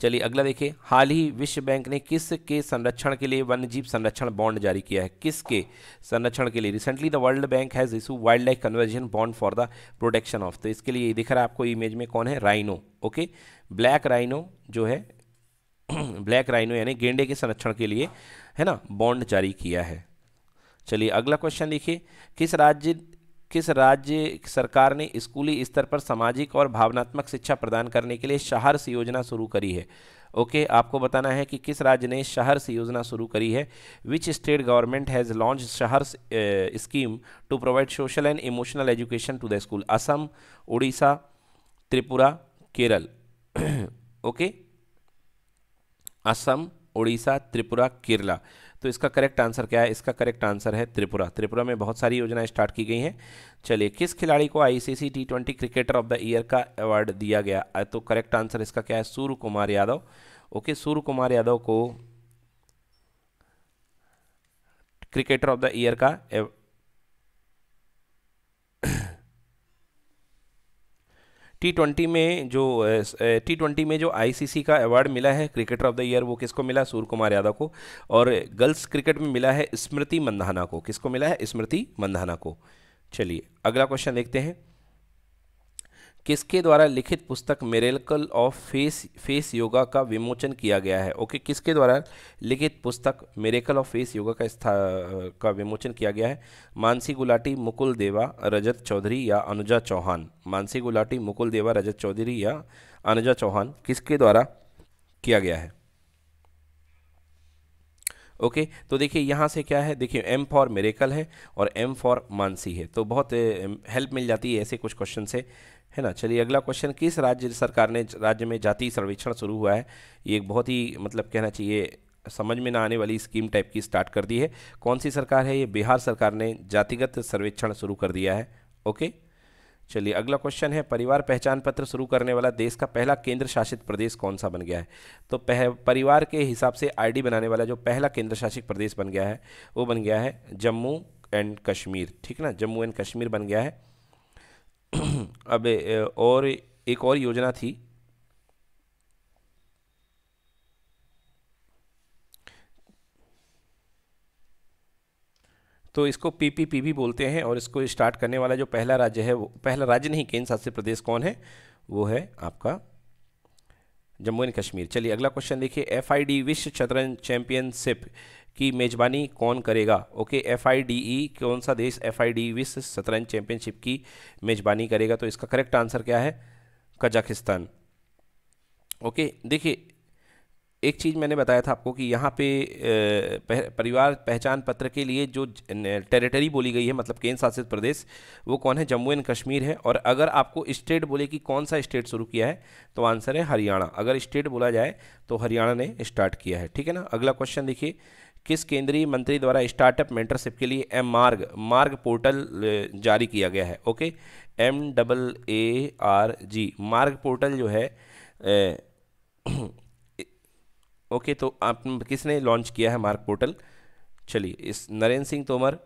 चलिए अगला देखिए हाल ही विश्व बैंक ने किस के संरक्षण के लिए वन्यजीव संरक्षण बॉन्ड जारी किया है किसके संरक्षण के लिए recently the world bank has issue wildlife conversion bond for the protection of तो इसके लिए दिख रहा है आपको इमेज में कौन है राइनो ओके ब्लैक राइनो जो है *clears throat* ब्लैक राइनो यानी गेंडे के संरक्षण के लिए है ना बॉन्ड जारी किया है चलिए अगला क्वेश्चन देखिए किस राज्य किस राज्य सरकार ने स्कूली स्तर पर सामाजिक और भावनात्मक शिक्षा प्रदान करने के लिए शहर से योजना शुरू करी है ओके okay, आपको बताना है कि किस राज्य ने शहर से योजना शुरू करी है which state government has launch Seher scheme to provide social and emotional education to the school Assam Orissa Tripura Kerala *clears throat* okay okay? Assam Orissa Tripura Kerala तो इसका करेक्ट आंसर क्या है इसका करेक्ट आंसर है त्रिपुरा त्रिपुरा में बहुत सारी योजनाएं स्टार्ट की गई हैं चलिए किस खिलाड़ी को ICC T twenty cricketer of the year का अवार्ड दिया गया तो करेक्ट आंसर इसका क्या है सूर्य कुमार यादव ओके सूर्य कुमार यादव को क्रिकेटर ऑफ द ईयर का टी ट्वेंटी में जो टी ट्वेंटी में जो आईसीसी का अवार्ड मिला है क्रिकेटर ऑफ द ईयर वो किसको मिला सूर्य कुमार यादव को और गर्ल्स क्रिकेट में मिला है स्मृति मंधाना को किसको मिला है स्मृति मंधाना को चलिए अगला क्वेश्चन देखते हैं किसके द्वारा लिखित पुस्तक miracle of face face yoga का विमोचन किया गया है ओके किसके द्वारा लिखित पुस्तक मेरेकल ऑफ फेस योगा का स्था का विमोचन किया गया है मानसी गुलाटी मुकुल देवा रजत चौधरी या अनुजा चौहान मानसी गुलाटी मुकुल देवा रजत चौधरी या अनुजा चौहान किसके द्वारा किया गया है ओके okay, तो देखिए यहाँ से क्या है देखिए एम फॉर मेरेकल है और एम फॉर मानसी है तो बहुत हेल्प मिल जाती है ऐसे कुछ क्वेश्चन से है ना चलिए अगला क्वेश्चन किस राज्य सरकार ने राज्य में जाति सर्वेक्षण शुरू हुआ है ये एक बहुत ही मतलब कहना चाहिए समझ में ना आने वाली स्कीम टाइप की स्टार्ट कर दी है कौन सी सरकार है ये बिहार सरकार ने जातिगत सर्वेक्षण शुरू कर दिया है ओके चलिए अगला क्वेश्चन है परिवार पहचान पत्र शुरू करने वाला देश का पहला केंद्र शासित प्रदेश कौन सा बन गया है तो पह, परिवार के हिसाब से आईडी बनाने वाला जो पहला केंद्र शासित प्रदेश बन गया है वो बन गया है जम्मू एंड कश्मीर ठीक ना जम्मू एंड कश्मीर बन गया है *clears throat* अब और एक और योजना थी तो इसको पीपीपी भी बोलते हैं और इसको स्टार्ट करने वाला जो पहला राज्य है वो पहला राज्य नहीं केंद्र शासित प्रदेश कौन है वो है आपका जम्मू एंड कश्मीर चलिए अगला क्वेश्चन देखिए एफ आई डी विश्व शतरंज चैंपियनशिप की मेज़बानी कौन करेगा okay F I D E कौन सा देश एफ आई डी विश्व शतरंज चैंपियनशिप की मेज़बानी करेगा तो इसका करेक्ट आंसर क्या है कजाकिस्तान ओके देखिए एक चीज़ मैंने बताया था आपको कि यहाँ पे परिवार पहचान पत्र के लिए जो टेरिटरी बोली गई है मतलब केंद्र शासित प्रदेश वो कौन है जम्मू एंड कश्मीर है और अगर आपको स्टेट बोले कि कौन सा स्टेट शुरू किया है तो आंसर है हरियाणा अगर स्टेट बोला जाए तो हरियाणा ने स्टार्ट किया है ठीक है ना अगला क्वेश्चन देखिए किस केंद्रीय मंत्री द्वारा स्टार्टअप मेंटरशिप के लिए एम मार्ग मार्ग पोर्टल जारी किया गया है okay M double A R G Maarg portal जो है ए, *clears throat* ओके तो आप किसने लॉन्च किया है मार्ग पोर्टल चलिए इस नरेंद्र सिंह तोमर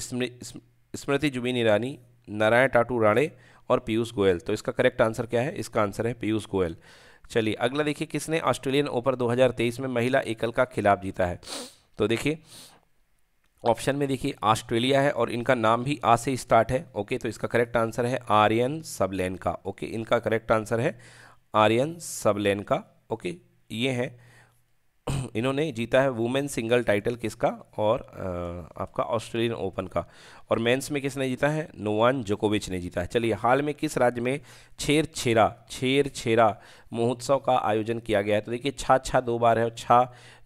स्मृति जुबिन ईरानी नारायण टाटू राणे और पीयूष गोयल तो इसका करेक्ट आंसर क्या है इसका आंसर है पीयूष गोयल चलिए अगला देखिए किसने ऑस्ट्रेलियन ओपन 2023 में महिला एकल का खिलाफ जीता है तो देखिए ऑप्शन में देखिए ऑस्ट्रेलिया है और इनका नाम भी आ से स्टार्ट है ओके तो इसका करेक्ट आंसर है आर्यन सबलेन का ओके इनका करेक्ट आंसर है आर्यन सबलेन का ओके ये है *clears throat* इन्होंने जीता है वुमेन सिंगल टाइटल किसका और आ, आपका ऑस्ट्रेलियन ओपन का और मेंस में किसने जीता है नोवान जोकोविच ने जीता है चलिए हाल में किस राज्य में छेर छेरा छेर छेरा महोत्सव का आयोजन किया गया है तो देखिए छा छा दो बार है और छा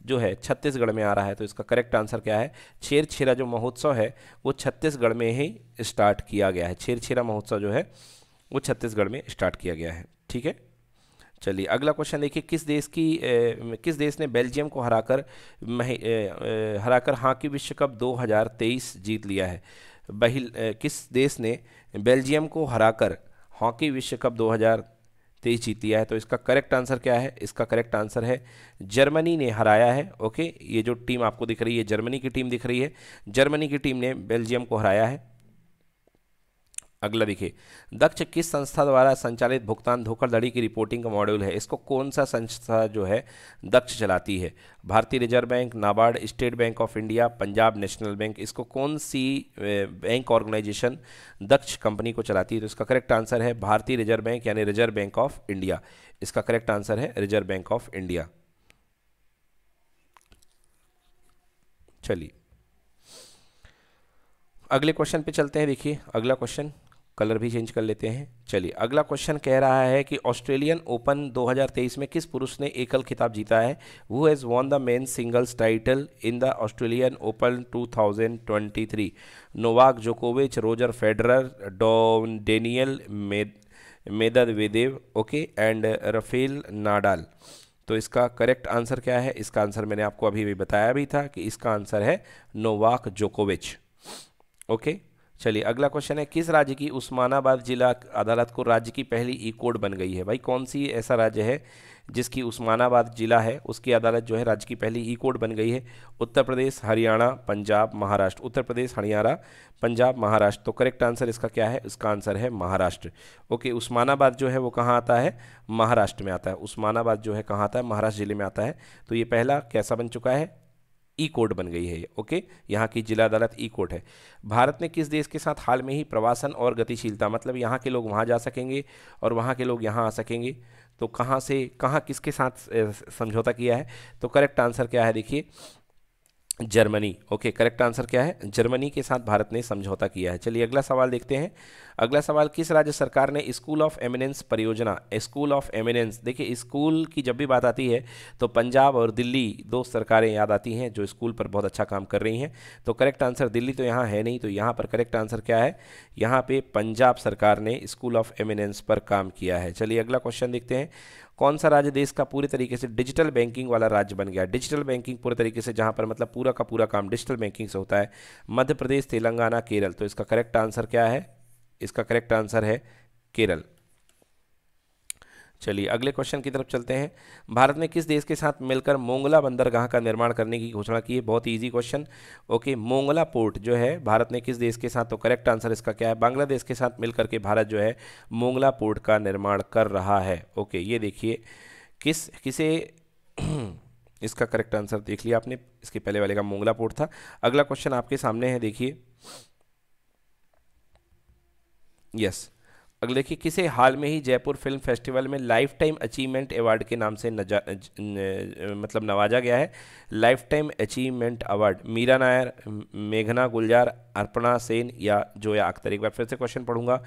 जो है छत्तीसगढ़ में आ रहा है तो इसका करेक्ट आंसर क्या है छेर छेरा जो महोत्सव है वो छत्तीसगढ़ में ही स्टार्ट किया गया है छेर छेरा महोत्सव जो है वो छत्तीसगढ़ में स्टार्ट किया गया है ठीक है चलिए अगला क्वेश्चन देखिए किस देश की ए, किस देश ने बेल्जियम को हराकर हराकर हॉकी विश्व कप 2023 जीत लिया है बहिल ए, किस देश ने बेल्जियम को हराकर हॉकी विश्व कप 2023 तेईस जीत लिया है तो इसका करेक्ट आंसर क्या है इसका करेक्ट आंसर है जर्मनी ने हराया है ओके ये जो टीम आपको दिख रही है जर्मनी की टीम दिख रही है जर्मनी की टीम ने बेल्जियम को हराया है अगला देखिए दक्ष किस संस्था द्वारा संचालित भुगतान धोखाधड़ी की रिपोर्टिंग का मॉड्यूल है इसको कौन सा संस्था जो है दक्ष चलाती है भारतीय reserve bank NABARD state bank of India Punjab national bank इसको कौन सी बैंक ऑर्गेनाइजेशन दक्ष कंपनी को चलाती है तो इसका करेक्ट आंसर है भारतीय रिजर्व बैंक यानी रिजर्व बैंक ऑफ इंडिया इसका करेक्ट आंसर है रिजर्व बैंक ऑफ इंडिया चलिए अगले क्वेश्चन पे चलते हैं देखिए अगला क्वेश्चन कलर भी चेंज कर लेते हैं चलिए अगला क्वेश्चन कह रहा है कि ऑस्ट्रेलियन ओपन 2023 में किस पुरुष ने एकल खिताब जीता है वो has won the men singles title in the Australian open 2023 Novak जोकोविच Roger Federer Don Daniel Med Medvedev okay and Rafael Nadal तो इसका करेक्ट आंसर क्या है इसका आंसर मैंने आपको अभी भी बताया भी था कि इसका आंसर है नोवाक जोकोविच ओके okay? चलिए अगला क्वेश्चन है किस राज्य की उस्मानाबाद जिला अदालत को राज्य की पहली ई कोर्ट बन गई है भाई कौन सी ऐसा राज्य है जिसकी उस्मानाबाद जिला है उसकी अदालत जो है राज्य की पहली ई कोर्ट बन गई है उत्तर प्रदेश हरियाणा पंजाब महाराष्ट्र उत्तर प्रदेश हरियाणा पंजाब महाराष्ट्र तो करेक्ट आंसर इसका क्या है इसका आंसर है महाराष्ट्र ओके उस्मानाबाद जो है वो कहाँ आता है महाराष्ट्र में आता है उस्मानाबाद जो है कहाँ आता है महाराष्ट्र ज़िले में आता है तो ये पहला कैसा बन चुका है ई कोर्ट बन गई है ओके यहाँ की जिला अदालत ई कोर्ट है भारत ने किस देश के साथ हाल में ही प्रवासन और गतिशीलता मतलब यहाँ के लोग वहाँ जा सकेंगे और वहाँ के लोग यहाँ आ सकेंगे तो कहाँ से कहाँ किसके साथ समझौता किया है तो करेक्ट आंसर क्या है देखिए जर्मनी ओके करेक्ट आंसर क्या है जर्मनी के साथ भारत ने समझौता किया है चलिए अगला सवाल देखते हैं अगला सवाल किस राज्य सरकार ने स्कूल ऑफ एमिनेंस परियोजना स्कूल ऑफ एमिनेंस देखिए स्कूल की जब भी बात आती है तो पंजाब और दिल्ली दो सरकारें याद आती हैं जो स्कूल पर बहुत अच्छा काम कर रही हैं तो करेक्ट आंसर दिल्ली तो यहाँ है नहीं तो यहाँ पर करेक्ट आंसर क्या है यहाँ पर पंजाब सरकार ने स्कूल ऑफ एमिनेंस पर काम किया है चलिए अगला क्वेश्चन देखते हैं कौन सा राज्य देश का पूरे तरीके से डिजिटल बैंकिंग वाला राज्य बन गया डिजिटल बैंकिंग पूरे तरीके से जहाँ पर मतलब पूरा का पूरा काम डिजिटल बैंकिंग से होता है मध्य प्रदेश तेलंगाना केरल तो इसका करेक्ट आंसर क्या है इसका करेक्ट आंसर है केरल चलिए अगले क्वेश्चन की तरफ चलते हैं भारत ने किस देश के साथ मिलकर मोंगला बंदरगाह का निर्माण करने की घोषणा की है बहुत easy question okay Mongla port जो है भारत ने किस देश के साथ तो करेक्ट आंसर इसका क्या है बांग्लादेश के साथ मिलकर के भारत जो है मोंगला पोर्ट का निर्माण कर रहा है ओके ये देखिए किस किसे *clears throat* इसका करेक्ट आंसर देख लिया आपने इसके पहले वाले का मोंगला पोर्ट था अगला क्वेश्चन आपके सामने है देखिए यस अगले देखिए किसे हाल में ही जयपुर फिल्म फेस्टिवल में लाइफ टाइम अचीवमेंट अवार्ड के नाम से नजा न, मतलब नवाजा गया है life time achievement award Mira Nair मेघना गुलजार अर्पणा सेन या जोया अख्तर एक बार फिर से क्वेश्चन पढ़ूंगा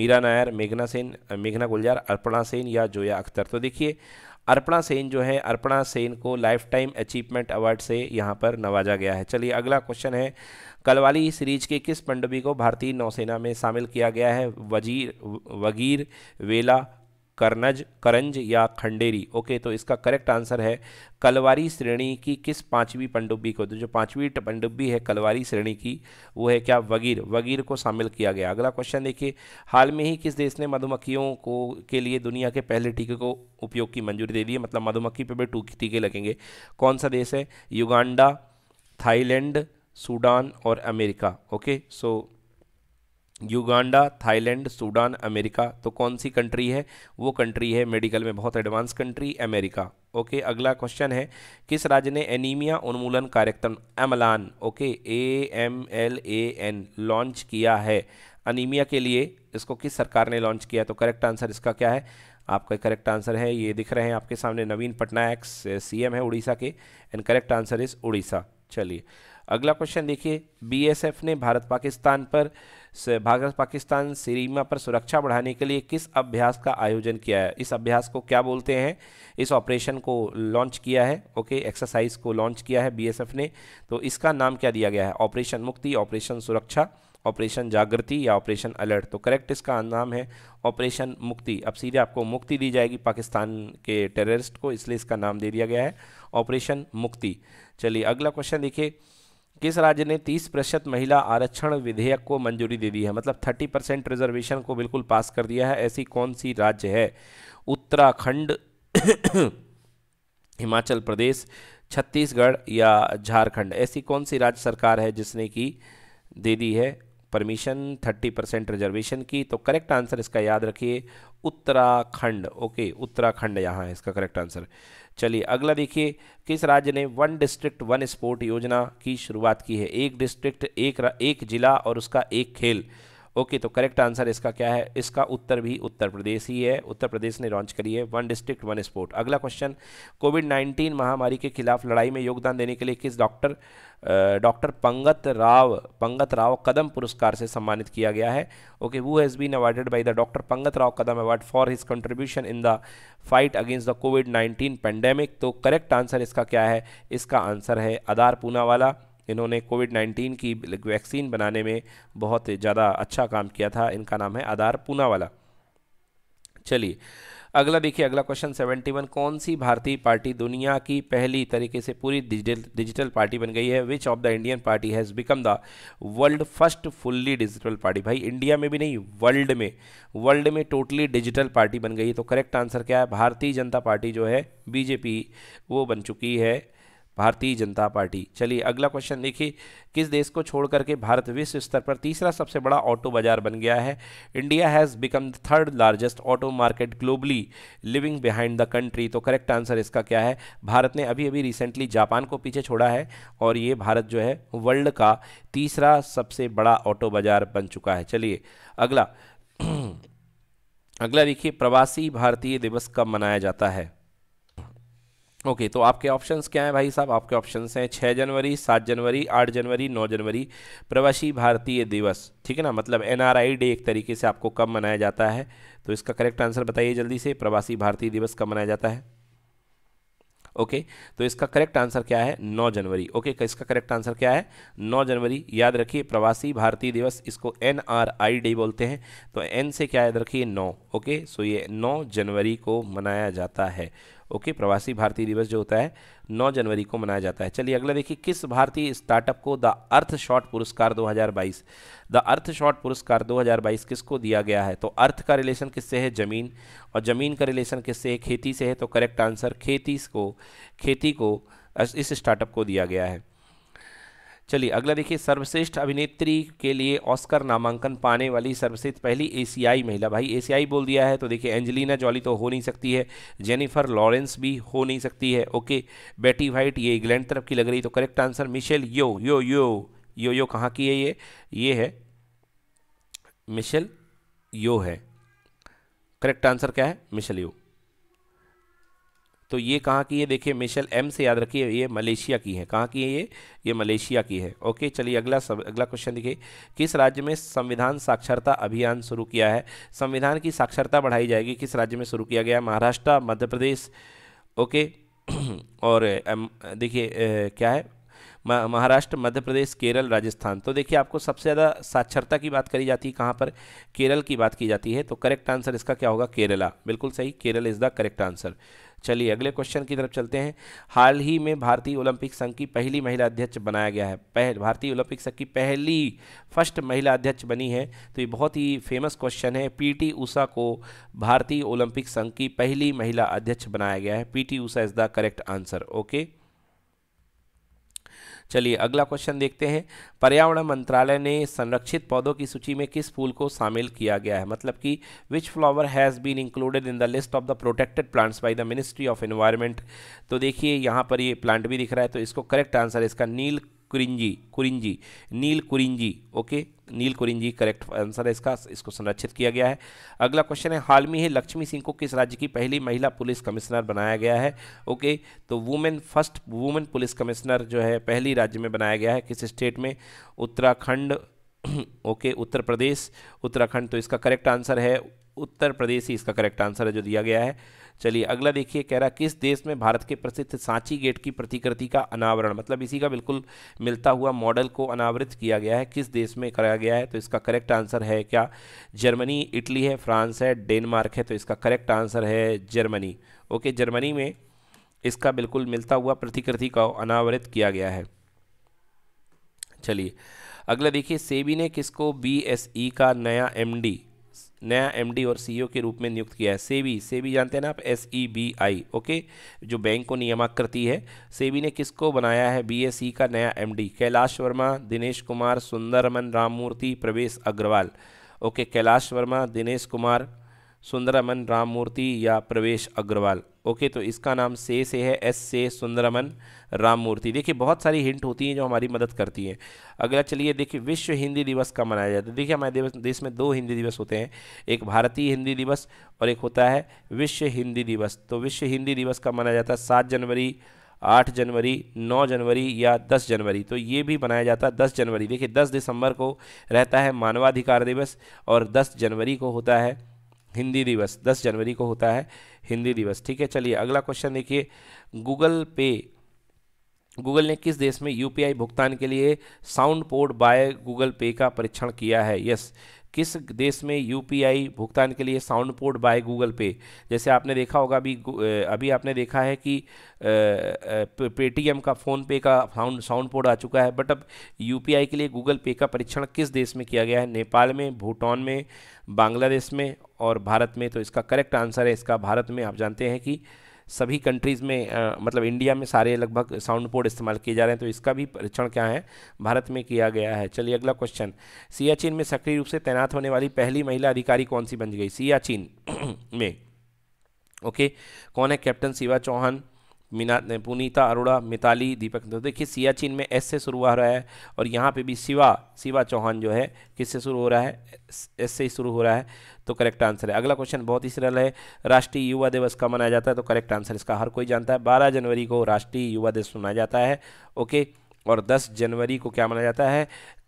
मीरा नायर मेघना सेन मेघना गुलजार अर्पणा सेन या जोया अख्तर तो देखिए अर्पणा सेन जो है अर्पणा सेन को लाइफ टाइम अचीवमेंट अवार्ड से यहाँ पर नवाजा गया है चलिए अगला क्वेश्चन है कल वाली सीरीज के किस पनडुब्बी को भारतीय नौसेना में शामिल किया गया है वजीर वगीर वेला करनज करंज या खंडेरी ओके तो इसका करेक्ट आंसर है कलवारी श्रेणी की किस पांचवी पंडुब्बी को तो जो पांचवी पंडुब्बी है कलवारी श्रेणी की वो है क्या वगीर वगीर को शामिल किया गया अगला क्वेश्चन देखिए हाल में ही किस देश ने मधुमक्खियों को के लिए दुनिया के पहले टीके को उपयोग की मंजूरी दे दी है मतलब मधुमक्खी पर भी टीके लगेंगे कौन सा देश है युगांडा थाईलैंड सूडान और America okay so Uganda Thailand Sudan America तो कौन सी कंट्री है वो कंट्री है मेडिकल में बहुत एडवांस कंट्री अमेरिका ओके अगला क्वेश्चन है किस राज्य ने एनीमिया उन्मूलन कार्यक्रम Amlan okay A M L A N launch किया है अनीमिया के लिए इसको किस सरकार ने लॉन्च किया तो करेक्ट आंसर इसका क्या है आपका करेक्ट आंसर है ये दिख रहे हैं आपके सामने नवीन पटनायक सी है उड़ीसा के and correct answer is Orissa चलिए अगला क्वेश्चन देखिए बीएसएफ ने भारत पाकिस्तान पर भारत पाकिस्तान सीमा पर सुरक्षा बढ़ाने के लिए किस अभ्यास का आयोजन किया है इस अभ्यास को क्या बोलते हैं इस ऑपरेशन को लॉन्च किया है ओके एक्सरसाइज को लॉन्च किया है बीएसएफ ने तो इसका नाम क्या दिया गया है ऑपरेशन मुक्ति ऑपरेशन सुरक्षा ऑपरेशन जागृति या ऑपरेशन अलर्ट तो करेक्ट इसका नाम है ऑपरेशन मुक्ति अब सीधे आपको मुक्ति दी जाएगी पाकिस्तान के टेररिस्ट को इसलिए इसका नाम दे दिया गया है ऑपरेशन मुक्ति चलिए अगला क्वेश्चन देखिए किस राज्य ने 30 प्रतिशत महिला आरक्षण विधेयक को मंजूरी दे दी है मतलब 30 परसेंट रिजर्वेशन को बिल्कुल पास कर दिया है ऐसी कौन सी राज्य है उत्तराखंड *coughs* हिमाचल प्रदेश छत्तीसगढ़ या झारखंड ऐसी कौन सी राज्य सरकार है जिसने की दे दी है परमिशन 30 परसेंट रिजर्वेशन की तो करेक्ट आंसर इसका याद रखिए उत्तराखंड ओके उत्तराखंड यहाँ है इसका करेक्ट आंसर चलिए अगला देखिए किस राज्य ने वन डिस्ट्रिक्ट वन स्पोर्ट योजना की शुरुआत की है एक डिस्ट्रिक्ट एक एक जिला और उसका एक खेल ओके तो करेक्ट आंसर इसका क्या है इसका उत्तर भी उत्तर प्रदेश ही है उत्तर प्रदेश ने लॉन्च करी है वन डिस्ट्रिक्ट वन स्पोर्ट अगला क्वेश्चन कोविड नाइन्टीन महामारी के खिलाफ लड़ाई में योगदान देने के लिए किस डॉक्टर डॉक्टर पंगत राव पंगत राव कदम पुरस्कार से सम्मानित किया गया है okay who has been awarded by the doctor Pangat Rao Kadam award for his contribution in the fight against the covid nineteen pandemic तो करेक्ट आंसर इसका क्या है इसका आंसर है अदार पूनावाला इन्होंने कोविड 19 की वैक्सीन बनाने में बहुत ज़्यादा अच्छा काम किया था इनका नाम है आधार पूनावाला चलिए अगला देखिए अगला क्वेश्चन 71 कौन सी भारतीय पार्टी दुनिया की पहली तरीके से पूरी डिजिटल डिजिटल पार्टी बन गई है which of the Indian party has become the world first fully digital party भाई इंडिया में भी नहीं वर्ल्ड में वर्ल्ड में टोटली डिजिटल पार्टी बन गई है तो करेक्ट आंसर क्या है भारतीय जनता पार्टी जो है बीजेपी वो बन चुकी है भारतीय जनता पार्टी चलिए अगला क्वेश्चन देखिए किस देश को छोड़ करके भारत विश्व स्तर पर तीसरा सबसे बड़ा ऑटो बाजार बन गया है India has become the third largest auto market globally living behind the country तो करेक्ट आंसर इसका क्या है भारत ने अभी अभी रिसेंटली जापान को पीछे छोड़ा है और ये भारत जो है वर्ल्ड का तीसरा सबसे बड़ा ऑटो बाजार बन चुका है चलिए अगला *clears throat* अगला देखिए प्रवासी भारतीय दिवस कब मनाया जाता है ओके okay, तो आपके ऑप्शंस क्या हैं भाई साहब आपके ऑप्शंस हैं छः जनवरी सात जनवरी आठ जनवरी नौ जनवरी प्रवासी भारतीय दिवस ठीक है ना मतलब एनआरआई डे एक तरीके से आपको कब मनाया जाता है तो इसका करेक्ट आंसर बताइए जल्दी से प्रवासी भारतीय दिवस कब मनाया जाता है ओके okay, तो इसका करेक्ट आंसर क्या है नौ जनवरी ओके okay, तो इसका करेक्ट आंसर क्या है नौ जनवरी याद रखिए प्रवासी भारतीय दिवस इसको एन आर आई डे बोलते हैं तो एन से क्या याद रखिए नौ ओके सो ये नौ जनवरी को मनाया जाता है ओके प्रवासी भारतीय दिवस जो होता है 9 जनवरी को मनाया जाता है चलिए अगला देखिए किस भारतीय स्टार्टअप को द अर्थ शॉट पुरस्कार 2022 द अर्थ शॉट पुरस्कार 2022 किसको दिया गया है तो अर्थ का रिलेशन किससे है ज़मीन और ज़मीन का रिलेशन किससे है खेती से है तो करेक्ट आंसर खेती को खेती को इस स्टार्टअप को दिया गया है चलिए अगला देखिए सर्वश्रेष्ठ अभिनेत्री के लिए ऑस्कर नामांकन पाने वाली सर्वश्रेष्ठ पहली एशियाई महिला भाई एशियाई बोल दिया है तो देखिए एंजेलिना जॉली तो हो नहीं सकती है जेनिफर लॉरेंस भी हो नहीं सकती है ओके बेटी वाइट ये इंग्लैंड तरफ की लग रही तो करेक्ट आंसर मिशेल यो यो यो यो यो कहाँ की है ये ये है मिशेल यो है करेक्ट आंसर क्या है मिशेल यो तो ये कहाँ की है देखिए मिशल एम से याद रखिए ये मलेशिया की है कहाँ की है ये ये मलेशिया की है ओके चलिए अगला सब अगला क्वेश्चन देखिए किस राज्य में संविधान साक्षरता अभियान शुरू किया है संविधान की साक्षरता बढ़ाई जाएगी किस राज्य में शुरू किया गया महाराष्ट्र मध्य प्रदेश ओके और देखिए क्या है महाराष्ट्र मध्य प्रदेश केरल राजस्थान तो देखिए आपको सबसे ज़्यादा साक्षरता की बात करी जाती है कहाँ पर केरल की बात की जाती है तो करेक्ट आंसर इसका क्या होगा केरला बिल्कुल सही Kerala is the correct answer चलिए अगले क्वेश्चन की तरफ चलते हैं हाल ही में भारतीय ओलंपिक संघ की पहली महिला अध्यक्ष बनाया गया है पह भारतीय ओलंपिक संघ की पहली फर्स्ट महिला अध्यक्ष बनी है तो ये बहुत ही फेमस क्वेश्चन है पीटी ऊषा को भारतीय ओलंपिक संघ की पहली महिला अध्यक्ष बनाया गया है PT Usha is the correct answer okay चलिए अगला क्वेश्चन देखते हैं पर्यावरण मंत्रालय ने संरक्षित पौधों की सूची में किस फूल को शामिल किया गया है मतलब कि which flower has been included in the list of the protected plants by the ministry of environment तो देखिए यहाँ पर ये प्लांट भी दिख रहा है तो इसको करेक्ट आंसर है इसका Neel Kurinji Kurinji Neel Kurinji okay Neel Kurinji correct answer है इसका इसको संरक्षित किया गया है अगला क्वेश्चन है हाल में ही लक्ष्मी सिंह को किस राज्य की पहली महिला पुलिस कमिश्नर बनाया गया है ओके तो women first women police commissioner जो है पहली राज्य में बनाया गया है किस स्टेट में उत्तराखंड ओके *clears throat* उत्तर प्रदेश उत्तराखंड तो इसका करेक्ट आंसर है उत्तर प्रदेश ही इसका करेक्ट आंसर है जो दिया गया है चलिए अगला देखिए कह रहा किस देश में भारत के प्रसिद्ध सांची गेट की प्रतिकृति का अनावरण मतलब इसी का बिल्कुल मिलता हुआ मॉडल को अनावरित किया गया है किस देश में कराया गया है तो इसका करेक्ट आंसर है क्या जर्मनी इटली है फ्रांस है डेनमार्क है तो इसका करेक्ट आंसर है जर्मनी ओके जर्मनी में इसका बिल्कुल मिलता हुआ प्रतिकृति का अनावरित किया गया है चलिए अगला देखिए सेबी ने किसको बीएसई e का नया एमडी नया एमडी और सीईओ e के रूप में नियुक्त किया है सेबी सेबी जानते हैं ना आप S E B I okay जो बैंक को नियमक करती है सेबी ने किसको बनाया है बीएसई e का नया एमडी कैलाश वर्मा दिनेश कुमार सुंदरमन राममूर्ति प्रवेश अग्रवाल ओके कैलाश वर्मा दिनेश कुमार राम राममूर्ति या प्रवेश अग्रवाल ओके तो इसका नाम से से है एस से सुंदरमन राममूर्ति देखिए बहुत सारी हिंट होती हैं जो हमारी मदद करती हैं अगला चलिए देखिए विश्व हिंदी दिवस का मनाया जाता है देखिए हमारे देश में दो हिंदी दिवस होते हैं एक भारतीय हिंदी दिवस और एक होता है विश्व हिंदी दिवस तो विश्व हिंदी दिवस का मनाया जाता है सात जनवरी आठ जनवरी नौ जनवरी या दस जनवरी तो ये भी मनाया जाता है दस जनवरी देखिए दस दिसंबर को रहता है मानवाधिकार दिवस और दस जनवरी को होता है हिंदी दिवस 10 जनवरी को होता है हिंदी दिवस ठीक है चलिए अगला क्वेश्चन देखिए गूगल पे गूगल ने किस देश में यूपीआई भुगतान के लिए साउंड पोर्ट बाय गूगल पे का परीक्षण किया है यस किस देश में यूपीआई भुगतान के लिए साउंड पोर्ट बाय गूगल पे जैसे आपने देखा होगा अभी अभी आपने देखा है कि पेटीएम का फ़ोनपे का साउंड साउंड पोर्ट आ चुका है बट अब यूपीआई के लिए गूगल पे का परीक्षण किस देश में किया गया है नेपाल में भूटान में बांग्लादेश में और भारत में तो इसका करेक्ट आंसर है इसका भारत में आप जानते हैं कि सभी कंट्रीज़ में आ, मतलब इंडिया में सारे लगभग साउंड पोर्ड इस्तेमाल किए जा रहे हैं तो इसका भी परीक्षण क्या है भारत में किया गया है चलिए अगला क्वेश्चन सियाचिन में सक्रिय रूप से तैनात होने वाली पहली महिला अधिकारी कौन सी बन गई सियाचिन में ओके कौन है कैप्टन शिवा चौहान मीना पुनीता अरोड़ा मिताली दीपक तो देखिए सियाचिन में एस से शुरू हो रहा है और यहाँ पे भी शिवा शिवा चौहान जो है किससे शुरू हो रहा है एस से ही शुरू हो रहा है तो करेक्ट आंसर है अगला क्वेश्चन बहुत ही सरल है राष्ट्रीय युवा दिवस कब मनाया जाता है तो करेक्ट आंसर इसका हर कोई जानता है बारह जनवरी को राष्ट्रीय युवा दिवस मनाया जाता है ओके और 10 जनवरी को क्या मनाया जाता है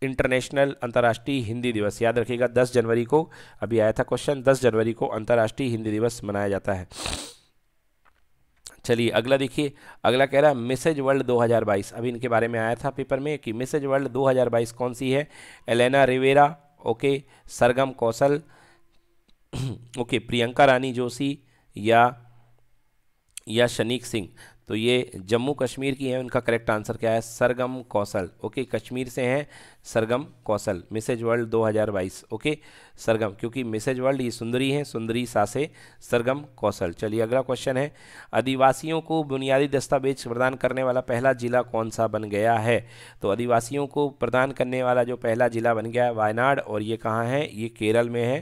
इंटरनेशनल अंतर्राष्ट्रीय हिंदी दिवस याद रखिएगा 10 जनवरी को अभी आया था क्वेश्चन 10 जनवरी को अंतर्राष्ट्रीय हिंदी दिवस मनाया जाता है चलिए अगला देखिए अगला कह रहा है मिसेज वर्ल्ड 2022 अभी इनके बारे में आया था पेपर में कि मिसेज वर्ल्ड 2022 कौन सी है Elena Rivera okay Sargam Kaushal okay Priyanka Rani Joshi या या शनिक सिंह तो ये जम्मू कश्मीर की है उनका करेक्ट आंसर क्या है सरगम कौशल ओके कश्मीर से हैं Sargam Kaushal Mrs World 2022 okay Sargam क्योंकि मिसेज वर्ल्ड ये सुंदरी हैं सुंदरी सासे सरगम कौशल चलिए अगला क्वेश्चन है आदिवासियों को बुनियादी दस्तावेज प्रदान करने वाला पहला जिला कौन सा बन गया है तो आदिवासियों को प्रदान करने वाला जो पहला जिला बन गया है वायनाड और ये कहाँ है ये केरल में है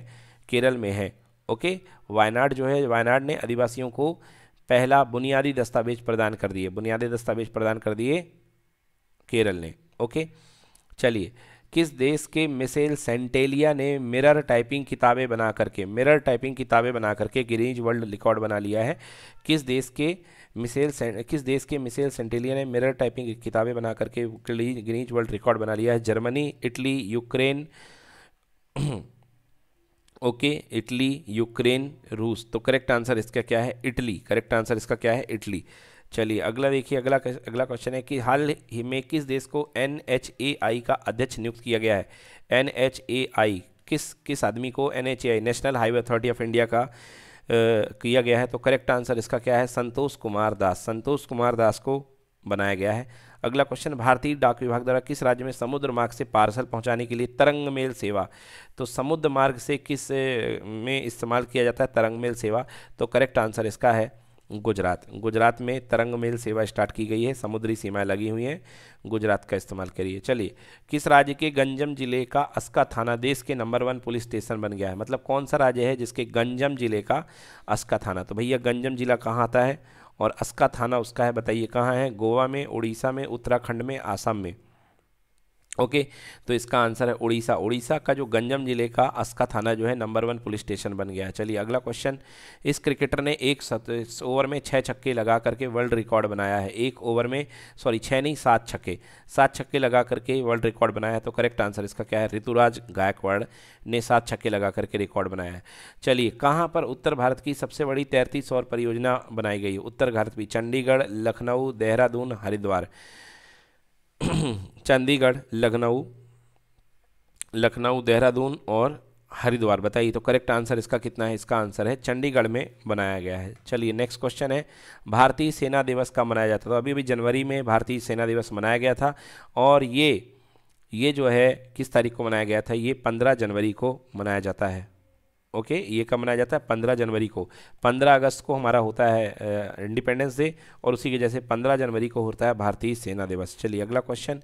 केरल में है ओके वायनाड जो है वायनाड ने आदिवासियों को पहला बुनियादी दस्तावेज प्रदान कर दिए बुनियादी दस्तावेज प्रदान कर दिए केरल ने ओके चलिए किस देश के मिसेल सेंटेलिया ने मिरर टाइपिंग किताबें बना करके मिरर टाइपिंग किताबें बना करके गिरीज वर्ल्ड रिकॉर्ड बना लिया है किस देश के मिसेल किस देश के मिसेल सेंटेलिया ने मिरर टाइपिंग किताबें बना करके गिरीज वर्ल्ड रिकॉर्ड बना लिया है Germany Italy Ukraine okay Italy Ukraine रूस तो करेक्ट आंसर इसका क्या है इटली करेक्ट आंसर इसका क्या है इटली चलिए अगला देखिए अगला अगला क्वेश्चन है कि हाल ही में किस देश को एन एच ए आई का अध्यक्ष नियुक्त किया गया है एन एच ए आई किस किस आदमी को N H A I national highway authority of India का आ, किया गया है तो करेक्ट आंसर इसका क्या है संतोष कुमार दास संतोष कुमार दास को बनाया गया है अगला क्वेश्चन भारतीय डाक विभाग द्वारा किस राज्य में समुद्र मार्ग से पार्सल पहुंचाने के लिए तरंग मेल सेवा तो समुद्र मार्ग से किस में इस्तेमाल किया जाता है तरंग मेल सेवा तो करेक्ट आंसर इसका है गुजरात गुजरात में तरंग मेल सेवा स्टार्ट की गई है समुद्री सीमाएं लगी हुई हैं गुजरात का इस्तेमाल करिए चलिए किस राज्य के गंजम जिले का अस्का थाना देश के नंबर वन पुलिस स्टेशन बन गया है मतलब कौन सा राज्य है जिसके गंजम जिले का अस्का थाना तो भैया गंजम जिला कहाँ आता है और अस्का थाना उसका है बताइए कहाँ है गोवा में उड़ीसा में उत्तराखंड में आसाम में ओके तो इसका आंसर है उड़ीसा उड़ीसा का जो गंजम जिले का अस्का थाना जो है नंबर वन पुलिस स्टेशन बन गया चलिए अगला क्वेश्चन इस क्रिकेटर ने एक ओवर में छः छक्के लगा करके वर्ल्ड रिकॉर्ड बनाया है एक ओवर में सॉरी छः नहीं सात छक्के सात छक्के लगा करके वर्ल्ड रिकॉर्ड बनाया है तो करेक्ट आंसर इसका क्या है ऋतुराज गायकवाड़ ने सात छक्के लगा करके रिकॉर्ड बनाया है चलिए कहाँ पर उत्तर भारत की सबसे बड़ी तैरती सौर परियोजना बनाई गई उत्तर भारत भी चंडीगढ़ लखनऊ देहरादून हरिद्वार *clears throat* चंडीगढ़ लखनऊ लखनऊ देहरादून और हरिद्वार बताइए तो करेक्ट आंसर इसका कितना है इसका आंसर है चंडीगढ़ में बनाया गया है चलिए नेक्स्ट क्वेश्चन है भारतीय सेना दिवस का मनाया जाता था तो अभी अभी जनवरी में भारतीय सेना दिवस मनाया गया था और ये ये जो है किस तारीख को मनाया गया था ये पंद्रह जनवरी को मनाया जाता है ओके ये कब मनाया जाता है पंद्रह जनवरी को पंद्रह अगस्त को हमारा होता है इंडिपेंडेंस डे और उसी के जैसे पंद्रह जनवरी को होता है भारतीय सेना दिवस चलिए अगला क्वेश्चन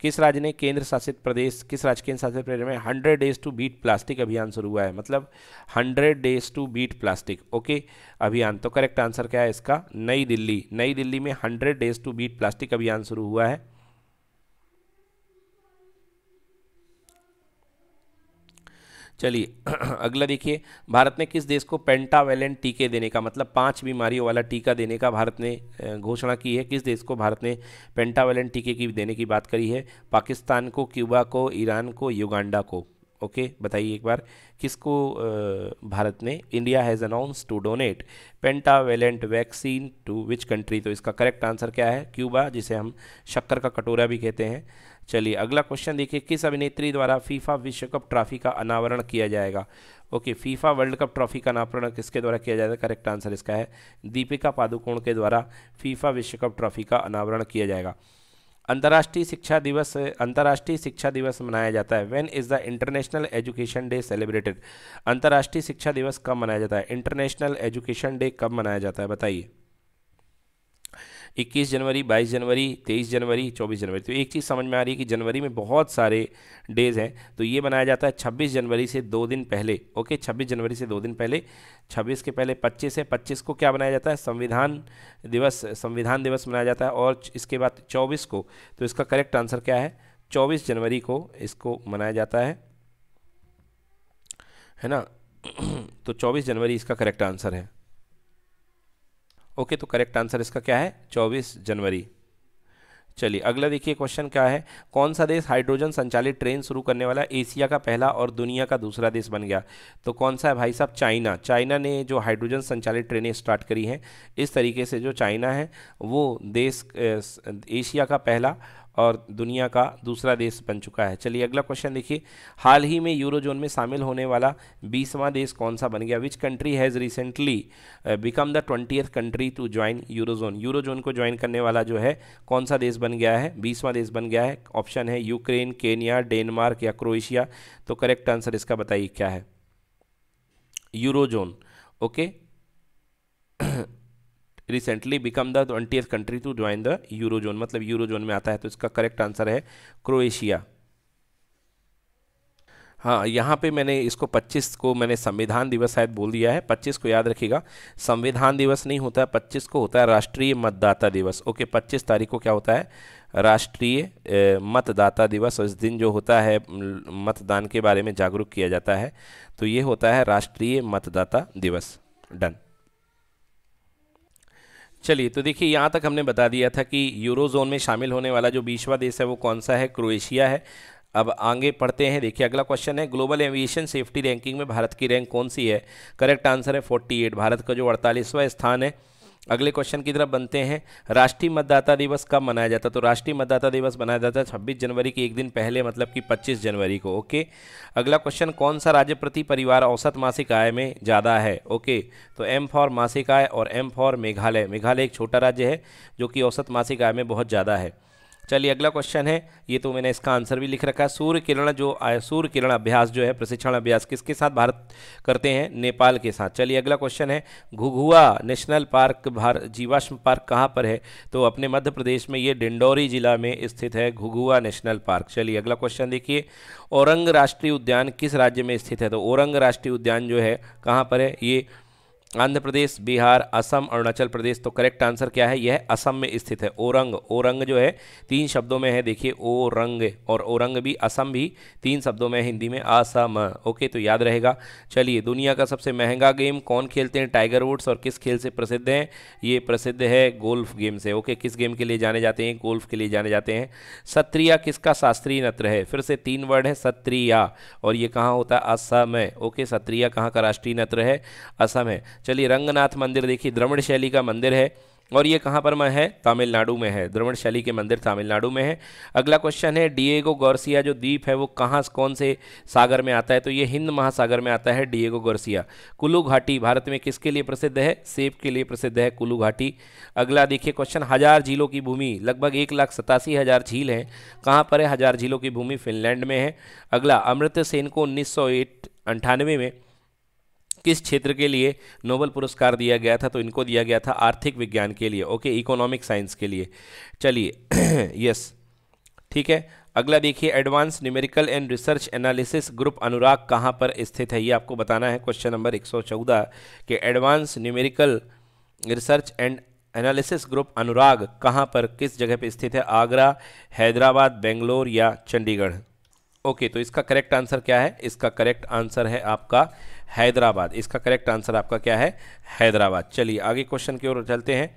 किस राज्य ने केंद्र शासित प्रदेश किस राज्य केंद्र शासित प्रदेश में hundred days to beat plastic अभियान शुरू हुआ है मतलब hundred days to beat plastic okay अभियान तो करेक्ट आंसर क्या है इसका नई दिल्ली नई दिल्ली में hundred days to beat plastic अभियान शुरू हुआ है चलिए *clears throat* अगला देखिए भारत ने किस देश को पेंटावेलेंट टीके देने का मतलब पांच बीमारियों वाला टीका देने का भारत ने घोषणा की है किस देश को भारत ने पेंटावेलेंट टीके की देने की बात करी है पाकिस्तान को क्यूबा को ईरान को युगांडा को ओके बताइए एक बार किसको भारत ने India has announce to donate pentavalent vaccine to which country तो इसका करेक्ट आंसर क्या है क्यूबा जिसे हम शक्कर का कटोरा भी कहते हैं चलिए अगला क्वेश्चन देखिए किस अभिनेत्री द्वारा फीफा विश्व कप ट्रॉफी का अनावरण किया जाएगा okay FIFA world cup trophy का अनावरण किसके द्वारा किया जाएगा करेक्ट आंसर इसका है दीपिका पादुकोण के द्वारा फीफा विश्व कप ट्रॉफी का अनावरण किया जाएगा अंतर्राष्ट्रीय शिक्षा दिवस अंतर्राष्ट्रीय शिक्षा दिवस मनाया जाता है when is the international education day celebrated अंतर्राष्ट्रीय शिक्षा दिवस कब मनाया जाता है इंटरनेशनल एजुकेशन डे कब मनाया जाता है बताइए 21 जनवरी 22 जनवरी 23 जनवरी 24 जनवरी तो एक चीज़ समझ में आ रही है कि जनवरी में बहुत सारे डेज़ हैं तो ये मनाया जाता है 26 जनवरी से दो दिन पहले ओके 26 जनवरी से दो दिन पहले 26 के पहले 25 है 25 को क्या मनाया जाता है संविधान दिवस संविधान दिवस मनाया जाता है और इसके बाद चौबीस को तो इसका करेक्ट आंसर क्या है चौबीस जनवरी को इसको मनाया जाता है है ना *clears throat* तो चौबीस जनवरी इसका करेक्ट आंसर है ओके तो करेक्ट आंसर इसका क्या है चौबीस जनवरी चलिए अगला देखिए क्वेश्चन क्या है कौन सा देश हाइड्रोजन संचालित ट्रेन शुरू करने वाला एशिया का पहला और दुनिया का दूसरा देश बन गया तो कौन सा है भाई साहब चाइना चाइना ने जो हाइड्रोजन संचालित ट्रेनें स्टार्ट करी हैं इस तरीके से जो चाइना है वो देश एशिया का पहला और दुनिया का दूसरा देश बन चुका है चलिए अगला क्वेश्चन देखिए हाल ही में यूरोजोन में शामिल होने वाला बीसवां देश कौन सा बन गया which country has recently become the twentieth country to join eurozone eurozone को ज्वाइन करने वाला जो है कौन सा देश बन गया है बीसवां देश बन गया है ऑप्शन है यूक्रेन केनिया डेनमार्क या क्रोएशिया तो करेक्ट आंसर इसका बताइए क्या है eurozone okay recently become the twenty country to join the euro zone मतलब यूरो जोन में आता है तो इसका करेक्ट आंसर है क्रोएशिया हाँ यहाँ पे मैंने इसको 25 को मैंने संविधान दिवस शायद बोल दिया है 25 को याद रखिएगा संविधान दिवस नहीं होता है 25 को होता है राष्ट्रीय मतदाता दिवस ओके 25 तारीख को क्या होता है राष्ट्रीय मतदाता दिवस इस दिन जो होता है मतदान के बारे में जागरूक किया जाता है तो ये होता है राष्ट्रीय मतदाता दिवस डन चलिए तो देखिए यहाँ तक हमने बता दिया था कि यूरो जोन में शामिल होने वाला जो बीसवा देश है वो कौन सा है क्रोएशिया है अब आगे पढ़ते हैं देखिए अगला क्वेश्चन है ग्लोबल एविएशन सेफ्टी रैंकिंग में भारत की रैंक कौन सी है करेक्ट आंसर है 48 भारत का जो अड़तालीसवां स्थान है अगले क्वेश्चन की तरफ बनते हैं राष्ट्रीय मतदाता दिवस कब मनाया जाता है तो राष्ट्रीय मतदाता दिवस मनाया जाता है छब्बीस जनवरी के एक दिन पहले मतलब कि पच्चीस जनवरी को ओके अगला क्वेश्चन कौन सा राज्य प्रति परिवार औसत मासिक आय में ज़्यादा है ओके तो एम फॉर मासिक आय और एम फॉर मेघालय मेघालय एक छोटा राज्य है जो कि औसत मासिक आय में बहुत ज़्यादा है चलिए अगला क्वेश्चन है ये तो मैंने इसका आंसर भी लिख रखा है सूर्य किरण जो सूर्य किरण अभ्यास जो है प्रशिक्षण अभ्यास किसके साथ भारत करते हैं नेपाल के साथ चलिए अगला क्वेश्चन है घुघुआ नेशनल पार्क भार जीवाश्म पार्क कहाँ पर है तो अपने मध्य प्रदेश में ये डिंडौरी जिला में स्थित है घुघुआ नेशनल पार्क चलिए अगला क्वेश्चन देखिए औरंग राष्ट्रीय उद्यान किस राज्य में स्थित है तो औरंग राष्ट्रीय उद्यान जो है कहाँ पर है ये आंध्र प्रदेश बिहार असम अरुणाचल प्रदेश तो करेक्ट आंसर क्या है यह असम में स्थित है ओरंग ओरंग जो है तीन शब्दों में है देखिए ओरंग और ओरंग भी असम भी तीन शब्दों में हिंदी में असम ओके तो याद रहेगा चलिए दुनिया का सबसे महंगा गेम कौन खेलते हैं टाइगर वुड्स और किस खेल से प्रसिद्ध हैं ये प्रसिद्ध है गोल्फ गेम से ओके किस गेम के लिए जाने जाते हैं गोल्फ के लिए जाने जाते हैं सत्रिया किसका शास्त्रीय नत्र है फिर से तीन वर्ड है सत्रिया और ये कहाँ होता है असम है ओके सत्रिया कहाँ का राष्ट्रीय नत्र है असम है चलिए रंगनाथ मंदिर देखिए द्रमण शैली का मंदिर है और ये कहाँ पर मैं है तमिलनाडु में है द्रवण शैली के मंदिर तमिलनाडु में है अगला क्वेश्चन है डिएगो गौरसिया जो द्वीप है वो कहाँ कौन से सागर में आता है तो ये हिंद महासागर में आता है डिएगो गौरसिया कुल्लू घाटी भारत में किसके लिए प्रसिद्ध है सेब के लिए प्रसिद्ध है कुल्लू घाटी अगला देखिए क्वेश्चन हजार झीलों की भूमि लगभग एक लाख सतासी हज़ार झील है कहाँ पर है हजार झीलों की भूमि फिनलैंड में है अगला अमृत सेन को उन्नीस सौ में किस क्षेत्र के लिए नोबल पुरस्कार दिया गया था तो इनको दिया गया था आर्थिक विज्ञान के लिए ओके इकोनॉमिक साइंस के लिए चलिए *clears throat* यस ठीक है अगला देखिए advance numerical and research analysis group Anurag कहाँ पर स्थित है ये आपको बताना है क्वेश्चन नंबर 114 के advance numerical research and analysis group Anurag कहाँ पर किस जगह पर स्थित है आगरा हैदराबाद बेंगलोर या चंडीगढ़ ओके okay, तो इसका करेक्ट आंसर क्या है इसका करेक्ट आंसर है आपका हैदराबाद इसका करेक्ट आंसर आपका क्या है हैदराबाद चलिए आगे क्वेश्चन की ओर चलते हैं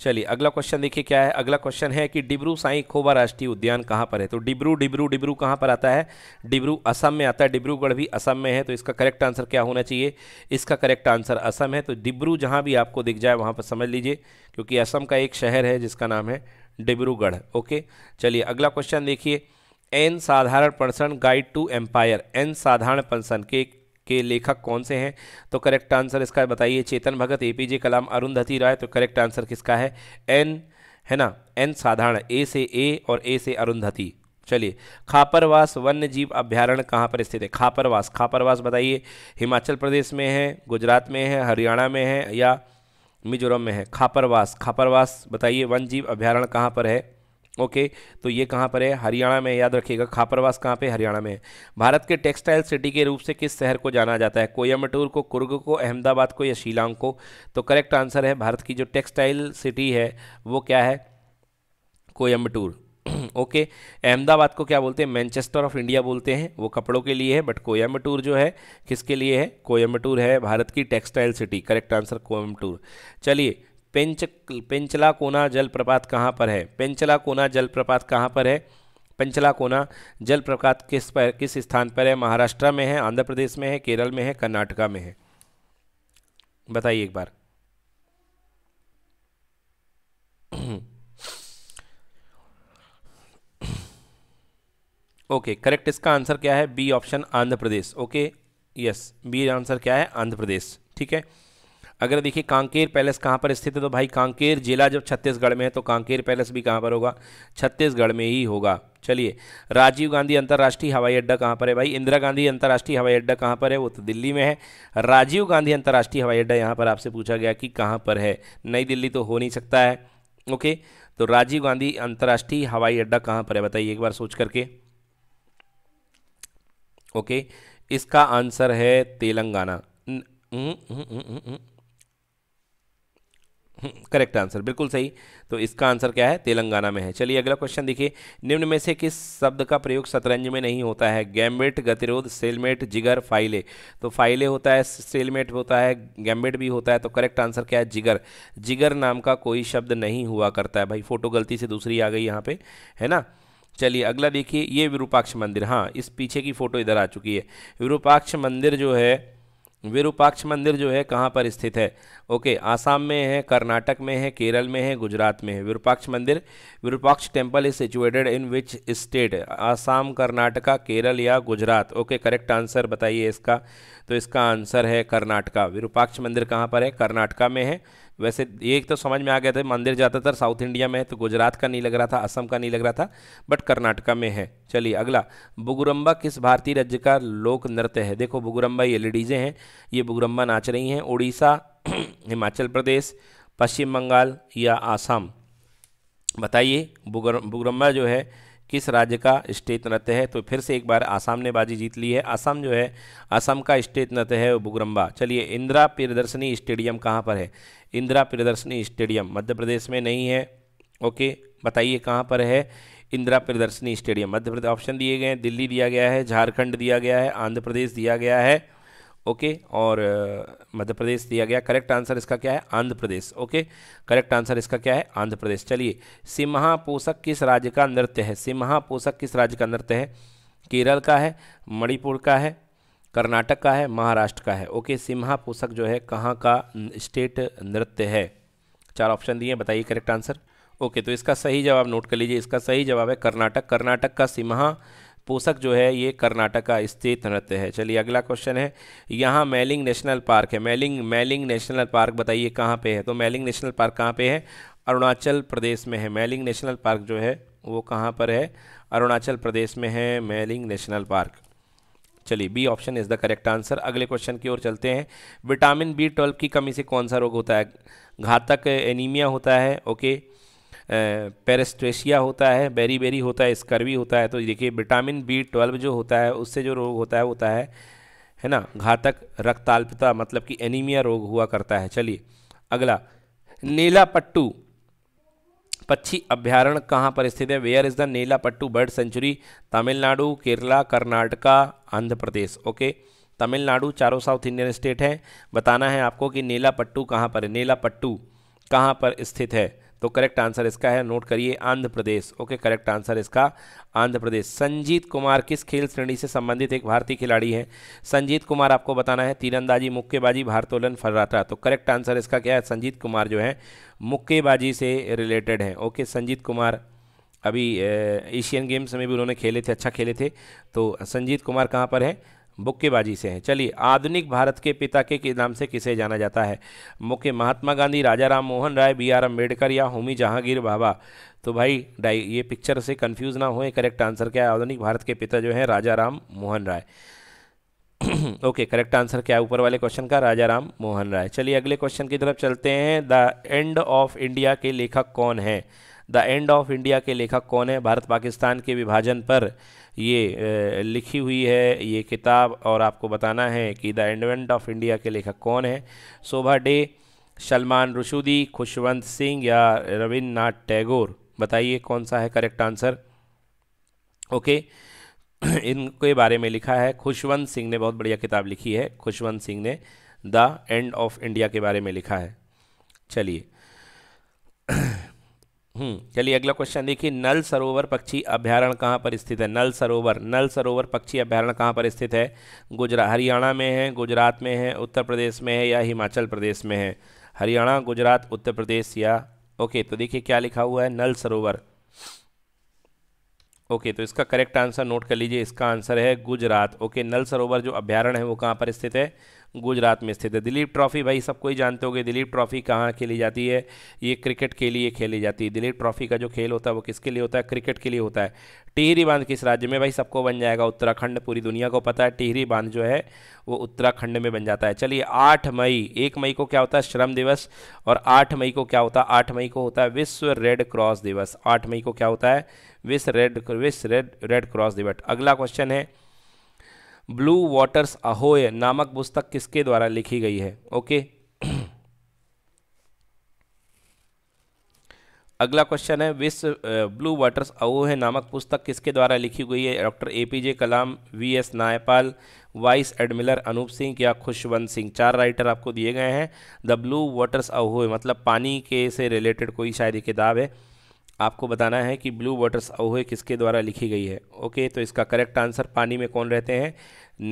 चलिए अगला क्वेश्चन देखिए क्या है अगला क्वेश्चन है कि डिब्रू साई खोबा राष्ट्रीय उद्यान कहाँ पर है तो डिब्रू डिब्रू डिब्रू कहाँ पर आता है डिब्रू असम में आता है डिब्रूगढ़ भी असम में है तो इसका करेक्ट आंसर क्या होना चाहिए इसका करेक्ट आंसर असम है तो डिब्रू जहाँ भी आपको दिख जाए वहाँ पर समझ लीजिए क्योंकि असम का एक शहर है जिसका नाम है डिब्रूगढ़ ओके चलिए अगला क्वेश्चन देखिए एन साधारण person guide to empire an साधारण पर्सन के के लेखक कौन से हैं तो करेक्ट आंसर इसका बताइए चेतन भगत ए पी जे कलाम अरुंधति राय तो करेक्ट आंसर किसका है एन है ना एन साधारण ए से ए और ए से अरुंधति चलिए खापरवास वन्य जीव अभ्यारण्य कहाँ पर स्थित है खापरवास खापरवास बताइए हिमाचल प्रदेश में है गुजरात में है हरियाणा में है या मिजोरम में है खापरवास खापरवास बताइए वन जीव अभ्यारण्य कहाँ पर है ओके तो ये कहाँ पर है हरियाणा में याद रखिएगा खापरवास कहाँ पे हरियाणा में है भारत के टेक्सटाइल सिटी के रूप से किस शहर को जाना जाता है कोयमटूर को कुर्ग को अहमदाबाद को या शिलांग को तो करेक्ट आंसर है भारत की जो टेक्सटाइल सिटी है वो क्या है कोयम्बटूर *clears throat* ओके अहमदाबाद को क्या बोलते हैं मैनचेस्टर ऑफ इंडिया बोलते हैं वो कपड़ों के लिए है बट कोयम्बटूर जो है किसके लिए है कोयम्बटूर है भारत की textile city correct answer Coimbatore चलिए पेंच पेंचला कोना जलप्रपात कहाँ पर है पेंचला कोना जलप्रपात कहाँ पर है पंचला कोना जलप्रपात किस पर किस स्थान पर है महाराष्ट्र में है आंध्र प्रदेश में है केरल में है कर्नाटका में है बताइए एक बार *clears throat* ओके करेक्ट इसका आंसर क्या है B option Andhra Pradesh okay yes B answer क्या है आंध्र प्रदेश ठीक है अगर देखिए कांकेर पैलेस कहाँ पर स्थित है तो भाई कांकेर जिला जब छत्तीसगढ़ में है तो कांकेर पैलेस भी कहाँ पर होगा छत्तीसगढ़ में ही होगा चलिए राजीव गांधी अंतर्राष्ट्रीय हवाई अड्डा कहाँ पर है भाई इंदिरा गांधी अंतर्राष्ट्रीय हवाई अड्डा कहाँ पर है वो तो दिल्ली में है राजीव गांधी अंतर्राष्ट्रीय हवाई अड्डा यहाँ पर आपसे पूछा गया कि कहाँ पर है नई दिल्ली तो हो नहीं सकता है ओके तो राजीव गांधी अंतर्राष्ट्रीय हवाई अड्डा कहाँ पर है बताइए एक बार सोच करके ओके इसका आंसर है Telangana hmm, hmm, hmm, correct answer बिल्कुल सही तो इसका आंसर क्या है तेलंगाना में है चलिए अगला क्वेश्चन देखिए निम्न में से किस शब्द का प्रयोग शतरंज में नहीं होता है गैम्बेट गतिरोध सेलमेट जिगर फाइले तो फाइले होता है सेलमेट होता है गैम्बेट भी होता है तो करेक्ट आंसर क्या है जिगर जिगर नाम का कोई शब्द नहीं हुआ करता है भाई फोटो गलती से दूसरी आ गई यहाँ पर है ना चलिए अगला देखिए ये विरूपाक्ष मंदिर हाँ इस पीछे की फ़ोटो इधर आ चुकी है विरूपाक्ष मंदिर जो है विरूपाक्ष मंदिर जो है कहाँ पर स्थित है ओके आसाम में है कर्नाटक में है केरल में है गुजरात में है विरूपाक्ष मंदिर Virupaksha temple is situated in which state Assam Karnataka Kerala या गुजरात ओके करेक्ट आंसर बताइए इसका तो इसका आंसर है कर्नाटका विरूपाक्ष मंदिर कहाँ पर है कर्नाटका में है वैसे एक तो समझ में आ गया था मंदिर ज़्यादातर साउथ इंडिया में है तो गुजरात का नहीं लग रहा था असम का नहीं लग रहा था बट कर्नाटका में है चलिए अगला बुगुरम्बा किस भारतीय राज्य का लोक नृत्य है देखो बुगुरम्बा ये लेडीज़ें हैं ये बुगुरम्बा नाच रही हैं उड़ीसा *clears throat* हिमाचल प्रदेश पश्चिम बंगाल या आसाम बताइए बुगर जो है किस राज्य का स्टेट नृत्य है तो फिर से एक बार आसाम ने बाजी जीत ली है असम जो है असम का स्टेट नृत्य है बुगरम्बा चलिए इंदिरा प्रदर्शनी स्टेडियम कहाँ पर है इंदिरा प्रदर्शनी स्टेडियम मध्य प्रदेश में नहीं है ओके बताइए कहाँ पर है इंदिरा प्रदर्शनी स्टेडियम मध्य प्रदेश ऑप्शन दिए गए हैं दिल्ली दिया गया है झारखंड दिया गया है आंध्र प्रदेश दिया गया है ओके और मध्य प्रदेश दिया गया करेक्ट आंसर इसका क्या है Andhra Pradesh okay correct answer इसका क्या है आंध्र प्रदेश चलिए सिम्हा पोषक किस राज्य का नृत्य है सिम्हा पोषक किस राज्य का नृत्य है केरल का है मणिपुर का है कर्नाटक का है महाराष्ट्र का है ओके सिम्हा पोषक जो है कहाँ का स्टेट नृत्य है चार ऑप्शन दिए बताइए करेक्ट आंसर ओके तो इसका सही जवाब नोट कर लीजिए इसका सही जवाब है कर्नाटक कर्नाटक का सिम्हा पोषक जो है ये कर्नाटक का स्थित नृत्य है चलिए अगला क्वेश्चन है यहाँ मैलिंग नेशनल पार्क है मैलिंग मैलिंग नेशनल पार्क बताइए कहाँ पे है तो मैलिंग नेशनल पार्क कहाँ पे है अरुणाचल प्रदेश में है मैलिंग नेशनल पार्क जो है वो कहाँ पर है अरुणाचल प्रदेश में है मैलिंग नेशनल पार्क चलिए B option is the correct answer अगले क्वेश्चन की ओर चलते हैं विटामिन बी ट्वेल्व की कमी से कौन सा रोग होता है घातक एनीमिया होता है ओके okay. पेरेस्ट्रेशिया होता है बेरी बेरी होता है स्कर्वी होता है तो देखिए विटामिन बी ट्वेल्व जो होता है उससे जो रोग होता है होता है है ना घातक रक्ताल्पता मतलब कि एनीमिया रोग हुआ करता है चलिए अगला नीला पट्टू पक्षी अभ्यारण कहाँ पर स्थित है where is the Neelapattu bird sanctuary Tamil Nadu Kerala Karnataka Andhra Pradesh okay Tamil Nadu चारों साउथ इंडियन स्टेट हैं बताना है आपको कि नीला पट्टू कहाँ पर है नीला पट्टू कहाँ पर स्थित है तो करेक्ट आंसर इसका है नोट करिए Andhra Pradesh okay correct answer इसका आंध्र प्रदेश संजीत कुमार किस खेल श्रेणी से संबंधित एक भारतीय खिलाड़ी है संजीत कुमार आपको बताना है तीरंदाजी मुक्केबाजी भारतोलन फर्राता तो करेक्ट आंसर इसका क्या है संजीत कुमार जो है मुक्केबाजी से रिलेटेड है ओके संजीत कुमार अभी एशियन गेम्स में भी उन्होंने खेले थे अच्छा खेले थे तो संजीत कुमार कहाँ पर है बुक्केबाजी से हैं चलिए आधुनिक भारत के पिता के नाम से किसे जाना जाता है मुख्य महात्मा गांधी राजा राम मोहन राय बी आर अम्बेडकर या होमी जहांगीर बाबा तो भाई डाई ये पिक्चर से कंफ्यूज ना होए करेक्ट आंसर क्या है आधुनिक भारत के पिता जो है Raja Ram Mohan Roy okay correct answer क्या है ऊपर वाले क्वेश्चन का राजा राम मोहन राय चलिए अगले क्वेश्चन की तरफ चलते हैं द एंड ऑफ इंडिया के लेखक कौन है द एंड ऑफ इंडिया के लेखक कौन है भारत पाकिस्तान के विभाजन पर ये लिखी हुई है ये किताब और आपको बताना है कि द एंडमेंट ऑफ इंडिया के लेखक कौन है शोभा डे सलमान रशूदी खुशवंत सिंह या रविन्द्रनाथ टैगोर बताइए कौन सा है करेक्ट आंसर ओके *clears throat* इनके बारे में लिखा है खुशवंत सिंह ने बहुत बढ़िया किताब लिखी है खुशवंत सिंह ने द एंड ऑफ इंडिया के बारे में लिखा है चलिए *clears throat* हम्म, चलिए अगला क्वेश्चन देखिए नल सरोवर पक्षी अभ्यारण कहाँ पर स्थित है नल सरोवर नल सरोवर पक्षी अभ्यारण्य कहाँ पर स्थित है गुजरा हरियाणा में है गुजरात में है उत्तर प्रदेश में है या हिमाचल प्रदेश में है हरियाणा गुजरात उत्तर प्रदेश या ओके तो देखिए क्या लिखा हुआ है नल सरोवर ओके तो इसका करेक्ट आंसर नोट कर लीजिए इसका आंसर है गुजरात ओके नल सरोवर जो अभ्यारण है वो कहाँ पर स्थित है गुजरात में स्थित है दिलीप ट्रॉफी भाई सबको ही जानते होंगे दिलीप ट्रॉफी कहाँ खेली जाती है ये क्रिकेट के लिए खेली जाती है दिलीप ट्रॉफी का जो खेल होता है वो किसके लिए होता है क्रिकेट के लिए होता है टिहरी बांध किस राज्य में भाई सबको बन जाएगा उत्तराखंड पूरी दुनिया को पता है टिहरी बांध जो है वो उत्तराखंड में बन जाता है चलिए आठ मई एक मई को क्या होता है श्रम दिवस और आठ मई को क्या होता है आठ मई को होता है विश्व रेड क्रॉस दिवस आठ मई को क्या होता है विश्व रेड विश्व रेड रेड क्रॉस दिवस अगला क्वेश्चन है ब्लू वाटर्स अहोय नामक पुस्तक किसके द्वारा लिखी गई है ओके अगला क्वेश्चन है विश्व ब्लू वाटर्स अहोय नामक पुस्तक किसके द्वारा लिखी गई है doctor A P J Kalam V S Naipaul vice admiral Anoop Singh या खुशवंत सिंह चार राइटर आपको दिए गए हैं द ब्लू वाटर्स अहोय मतलब पानी के से रिलेटेड कोई शायद किताब है आपको बताना है कि ब्लू वाटर्स अहोए किसके द्वारा लिखी गई है ओके तो इसका करेक्ट आंसर पानी में कौन रहते हैं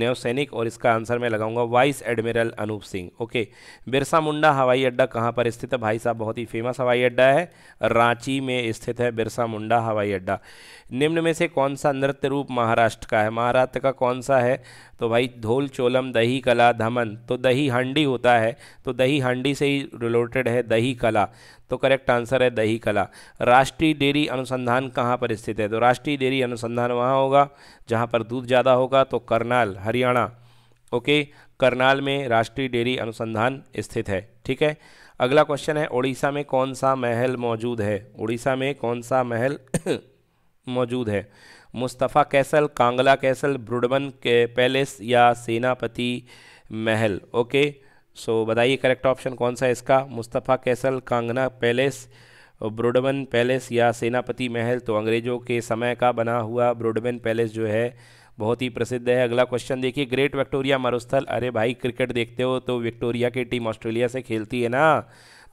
नौसैनिक और इसका आंसर मैं लगाऊंगा vice admiral Anoop Singh okay Birsa Munda हवाई अड्डा कहाँ पर स्थित है भाई साहब बहुत ही फेमस हवाई अड्डा है रांची में स्थित है बिरसा मुंडा हवाई अड्डा निम्न में से कौन सा नृत्य रूप महाराष्ट्र का है महाराष्ट्र का कौन सा है तो भाई धोल चोलम दही कला धमन तो दही हंडी होता है तो दही हंडी से ही रिलेटेड है दही कला तो करेक्ट आंसर है दही कला राष्ट्रीय डेयरी अनुसंधान कहाँ पर स्थित है तो राष्ट्रीय डेयरी अनुसंधान वहाँ होगा जहाँ पर दूध ज़्यादा होगा तो करनाल हरियाणा ओके करनाल में राष्ट्रीय डेयरी अनुसंधान स्थित है ठीक है अगला क्वेश्चन है उड़ीसा में कौन सा महल मौजूद है उड़ीसा में कौन सा महल मौजूद है मुस्तफ़ा कैसल कांगला कैसल ब्रुडबन के पैलेस या सेनापति महल ओके सो बताइए करेक्ट ऑप्शन कौन सा है इसका मुस्तफ़ा कैसल कांगना पैलेस ब्रुडबन पैलेस या सेनापति महल तो अंग्रेज़ों के समय का बना हुआ ब्रुडबन पैलेस जो है बहुत ही प्रसिद्ध है अगला क्वेश्चन देखिए ग्रेट विक्टोरिया मरुस्थल अरे भाई क्रिकेट देखते हो तो विक्टोरिया की टीम ऑस्ट्रेलिया से खेलती है ना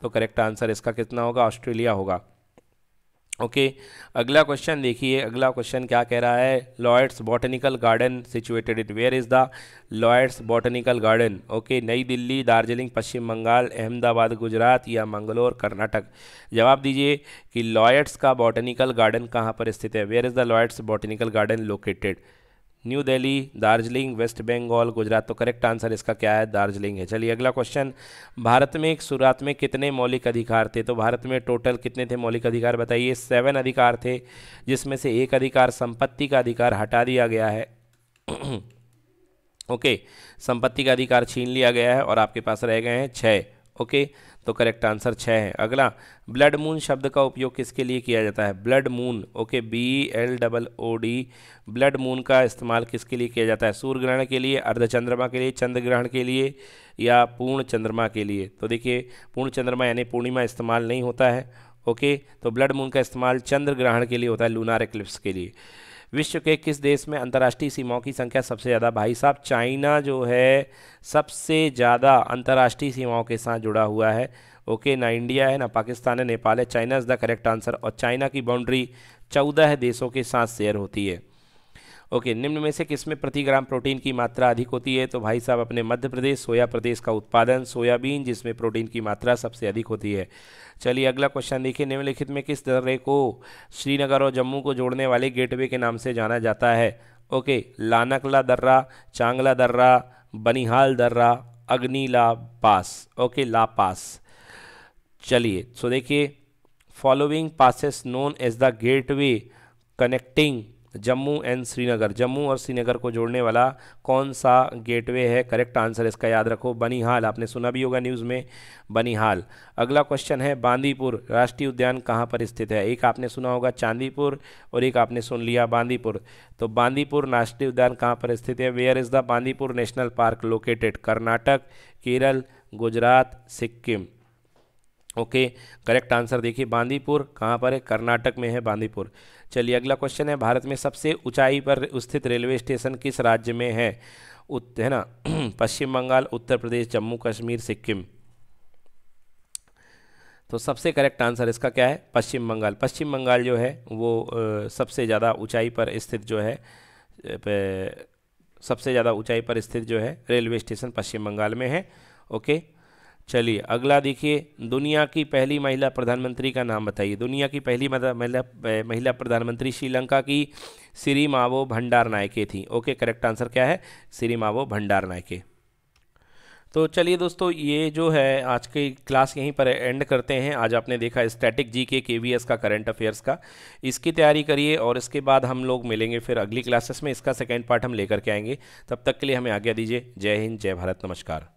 तो करेक्ट आंसर इसका कितना होगा ऑस्ट्रेलिया होगा ओके okay, अगला क्वेश्चन देखिए अगला क्वेश्चन क्या कह रहा है Lloyd's botanical garden situated it where is the Lloyd's botanical garden okay नई दिल्ली दार्जिलिंग पश्चिम बंगाल अहमदाबाद गुजरात या मंगलोर कर्नाटक जवाब दीजिए कि लॉयड्स का बॉटनिकल गार्डन कहाँ पर स्थित है where is the Lloyd's botanical garden located New Delhi Darjeeling west Bengal Gujarat तो करेक्ट आंसर इसका क्या है दार्जिलिंग है चलिए अगला क्वेश्चन भारत में एक शुरुआत में कितने मौलिक अधिकार थे तो भारत में टोटल कितने थे मौलिक अधिकार बताइए सेवन अधिकार थे जिसमें से एक अधिकार संपत्ति का अधिकार हटा दिया गया है ओके *clears throat* संपत्ति का अधिकार छीन लिया गया है और आपके पास रह गए हैं छः ओके तो करेक्ट आंसर छः है अगला ब्लड मून शब्द का उपयोग किसके लिए किया जाता है blood moon okay B L double O D blood moon का इस्तेमाल किसके लिए किया जाता है सूर्य ग्रहण के लिए अर्धचंद्रमा के लिए चंद्र ग्रहण के लिए या पूर्ण चंद्रमा के लिए तो देखिए पूर्ण चंद्रमा यानी पूर्णिमा इस्तेमाल नहीं होता है ओके तो ब्लड मून का इस्तेमाल चंद्र ग्रहण के लिए होता है लूनार एक्लिप्स के लिए विश्व के किस देश में अंतर्राष्ट्रीय सीमाओं की संख्या सबसे ज़्यादा भाई साहब चाइना जो है सबसे ज़्यादा अंतर्राष्ट्रीय सीमाओं के साथ जुड़ा हुआ है ओके ना इंडिया है ना पाकिस्तान है नेपाल है China is the correct answer और चाइना की बाउंड्री चौदह देशों के साथ शेयर होती है ओके निम्न में से किस में प्रति ग्राम प्रोटीन की मात्रा अधिक होती है तो भाई साहब अपने मध्य प्रदेश सोया प्रदेश का उत्पादन सोयाबीन जिसमें प्रोटीन की मात्रा सबसे अधिक होती है चलिए अगला क्वेश्चन देखिए निम्नलिखित में किस दर्रे को श्रीनगर और जम्मू को जोड़ने वाले गेटवे के नाम से जाना जाता है ओके लानकला दर्रा चांगला दर्रा बनिहाल दर्रा अग्निला पास ओके ला पास चलिए सो तो देखिए following passes known as the gateway connecting Jammu and Srinagar Jammu और श्रीनगर को जोड़ने वाला कौन सा गेटवे है करेक्ट आंसर इसका याद रखो बनिहाल आपने सुना भी होगा न्यूज़ में बनिहाल अगला क्वेश्चन है बांदीपुर राष्ट्रीय उद्यान कहाँ पर स्थित है एक आपने सुना होगा चांदीपुर और एक आपने सुन लिया बांदीपुर तो बांदीपुर राष्ट्रीय उद्यान कहाँ पर स्थित है where is the Bandipur national park located Karnataka Kerala Gujarat Sikkim okay correct answer देखिए बांदीपुर कहाँ पर है कर्नाटक में है बांदीपुर चलिए अगला क्वेश्चन है भारत में सबसे ऊंचाई पर स्थित रेलवे स्टेशन किस राज्य में है उत है ना *clears throat* पश्चिम बंगाल उत्तर प्रदेश जम्मू कश्मीर सिक्किम तो सबसे करेक्ट आंसर इसका क्या है पश्चिम बंगाल पश्चिम बंगाल जो है वो सबसे ज़्यादा ऊंचाई पर स्थित जो है सबसे ज़्यादा ऊंचाई पर स्थित जो है रेलवे स्टेशन पश्चिम बंगाल में है ओके चलिए अगला देखिए दुनिया की पहली महिला प्रधानमंत्री का नाम बताइए दुनिया की पहली महिला महिला प्रधानमंत्री श्रीलंका की श्री मावो भंडार नायके थी ओके करेक्ट आंसर क्या है श्री मावो भंडार नायके तो चलिए दोस्तों ये जो है आज की क्लास यहीं पर एंड करते हैं आज आपने देखा स्टैटिक जी के के का करंट अफेयर्स का इसकी तैयारी करिए और इसके बाद हम लोग मिलेंगे फिर अगली क्लासेस में इसका सेकेंड पार्ट हम लेकर के आएंगे तब तक के लिए हमें आज्ञा दीजिए जय हिंद जय भारत नमस्कार